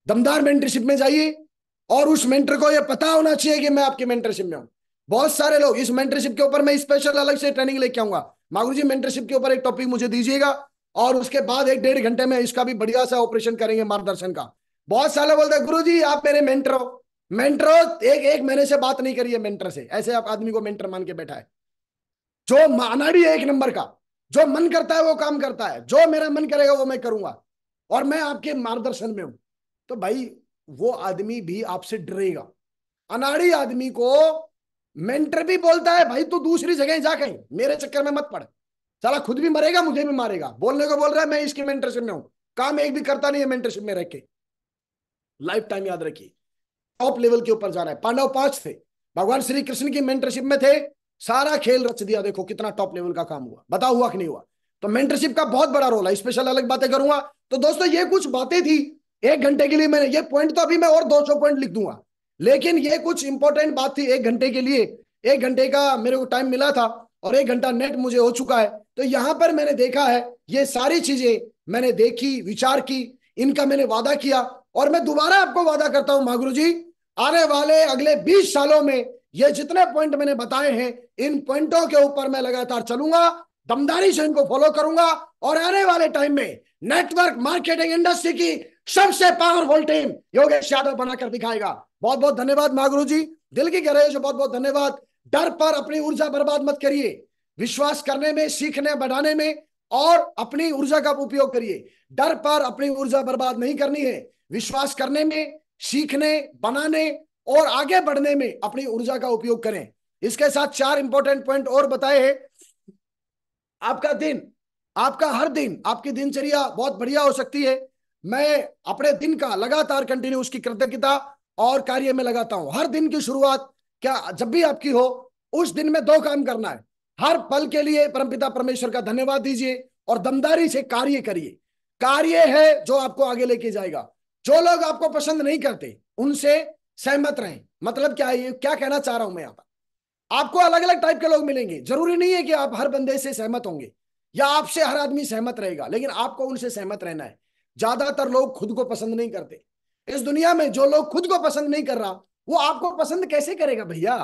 [SPEAKER 1] दमदार मेंटरशिप में जाइए और उस मेंटर को यह पता होना चाहिए कि मैं आपके मेंटरशिप में हूं बहुत सारे लोग इस मेंटरशिप के ऊपर मैं स्पेशल अलग से ट्रेनिंग लेके आऊंगा मागुरु जी मेंटरशिप के ऊपर एक टॉपिक मुझे दीजिएगा और उसके बाद एक डेढ़ घंटे में इसका भी बढ़िया सा ऑपरेशन करेंगे मार्गदर्शन का बहुत सारे बोलते हैं गुरु जी आप मेरे मेंटर हो मेंटर हो एक एक महीने से बात नहीं करिए मेंटर से ऐसे आप आदमी को मेंटर मान के बैठा है जो माना भी है एक नंबर का जो मन करता है वो काम करता है जो मेरा मन करेगा वो मैं करूंगा और मैं आपके मार्गदर्शन में हूं तो भाई वो आदमी भी आपसे डरेगा अनाड़ी आदमी को मेंटर भी बोलता है भाई तू दूसरी जगह जा कहीं मेरे चक्कर में मत पड़ चला खुद भी मरेगा मुझे भी मारेगा बोलने को बोल रहा है मैं इसकी मेंटरशिप में हूं काम एक भी करता नहीं है मेंटरशिप में रह के लाइफ टाइम याद रखिए टॉप लेवल के ऊपर जा रहा है पांडव पांच थे भगवान श्री कृष्ण की मेंटरशिप में थे सारा खेल रच दिया देखो कितना टॉप लेवल का काम हुआ बता हुआ कि नहीं हुआ तो मेंटरशिप का बहुत बड़ा रोल है स्पेशल अलग बातें करूंगा तो दोस्तों ये कुछ बातें थी एक घंटे के लिए मैंने ये पॉइंट तो अभी मैं और दो सौ पॉइंट लिख दूंगा लेकिन ये कुछ इंपॉर्टेंट बात थी एक घंटे के लिए एक घंटे का मेरे को टाइम मिला था और एक घंटा नेट मुझे हो चुका है तो यहां पर मैंने देखा है ये सारी चीजें मैंने देखी विचार की इनका मैंने वादा किया और मैं दोबारा आपको वादा करता हूं महागुरु जी आने वाले अगले बीस सालों में ये जितने पॉइंट मैंने बताए हैं इन पॉइंटों के ऊपर मैं लगातार चलूंगा दमदारी से इनको फॉलो करूंगा और आने वाले टाइम में नेटवर्क मार्केटिंग इंडस्ट्री की सबसे पावरफुल टीम योगेश यादव बनाकर दिखाएगा बहुत बहुत धन्यवाद मागुरु जी दिल की गहराई जो बहुत बहुत धन्यवाद डर पर अपनी ऊर्जा बर्बाद मत करिए विश्वास करने में सीखने बढ़ाने में और अपनी ऊर्जा का उपयोग करिए डर पर अपनी ऊर्जा बर्बाद नहीं करनी है विश्वास करने में सीखने बनाने और आगे बढ़ने में अपनी ऊर्जा का उपयोग करें इसके साथ चार इंपॉर्टेंट पॉइंट और बताए हैं आपका दिन आपका हर दिन आपकी दिनचर्या बहुत बढ़िया हो सकती है मैं अपने दिन का लगातार कंटिन्यू उसकी कृतज्ञता और कार्य में लगाता हूं हर दिन की शुरुआत क्या जब भी आपकी हो उस दिन में दो काम करना है हर पल के लिए परमपिता परमेश्वर का धन्यवाद दीजिए और दमदारी से कार्य करिए कार्य है जो आपको आगे लेके जाएगा जो लोग आपको पसंद नहीं करते उनसे सहमत रहें मतलब क्या है क्या कहना चाह रहा हूं मैं यहाँ पर आपको अलग अलग टाइप के लोग मिलेंगे जरूरी नहीं है कि आप हर बंदे से सहमत होंगे या आपसे हर आदमी सहमत रहेगा लेकिन आपको उनसे सहमत रहना है ज्यादातर लोग खुद को पसंद नहीं करते इस दुनिया में जो लोग खुद को पसंद नहीं कर रहा वो आपको पसंद कैसे करेगा भैया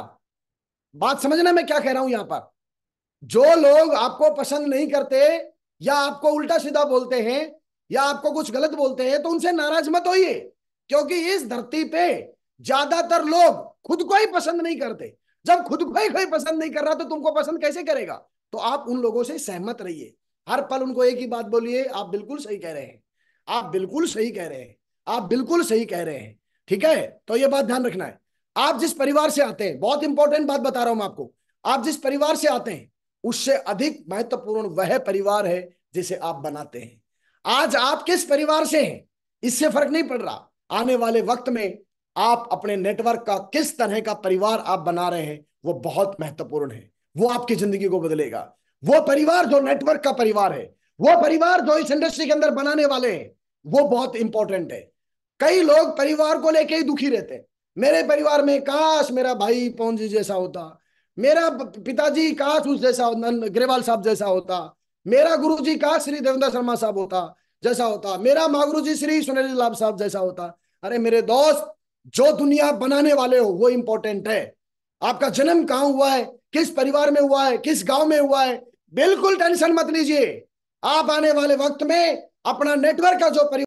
[SPEAKER 1] बात समझना मैं क्या कह रहा हूं यहां पर जो लोग आपको पसंद नहीं करते या आपको उल्टा सीधा बोलते हैं या आपको कुछ गलत बोलते हैं तो उनसे नाराज मत होइए क्योंकि इस धरती पे ज्यादातर लोग खुद को ही पसंद नहीं करते जब खुद को ही कोई पसंद नहीं कर रहा तो तुमको पसंद कैसे करेगा तो आप उन लोगों से सहमत रहिए हर पल उनको एक ही बात बोलिए आप बिल्कुल सही कह रहे हैं आप बिल्कुल सही कह रहे हैं आप बिल्कुल सही कह रहे हैं ठीक है तो यह बात ध्यान रखना है आप जिस परिवार से आते हैं बहुत इंपॉर्टेंट बात बता रहा हूं आपको आप जिस परिवार से आते हैं उससे अधिक महत्वपूर्ण वह परिवार है जिसे आप बनाते हैं आज आप किस परिवार से हैं इससे फर्क नहीं पड़ रहा आने वाले वक्त में आप अपने नेटवर्क का किस तरह का परिवार आप बना रहे हैं वो बहुत महत्वपूर्ण है वो आपकी जिंदगी को बदलेगा वो परिवार जो नेटवर्क का परिवार है वो परिवार जो इस इंडस्ट्री के अंदर बनाने वाले हैं वो बहुत इंपॉर्टेंट है कई लोग परिवार को लेके ही दुखी रहते हैं मेरे परिवार में काश मेरा भाई पौजी जी जैसा होता मेरा पिताजी काश उस जैसा ग्रेवाल साहब जैसा होता मेरा गुरु जी काश श्री देवेंद्र शर्मा साहब होता जैसा होता मेरा महागुरु जी श्री सुनील लाभ साहब जैसा होता अरे मेरे दोस्त जो दुनिया बनाने वाले हो वो इंपॉर्टेंट है आपका जन्म कहां हुआ है किस परिवार में हुआ है किस गांव में हुआ है बिल्कुल टेंशन मत लीजिए आप आने वाले वक्त में अपना नेटवर्क का जो परिवार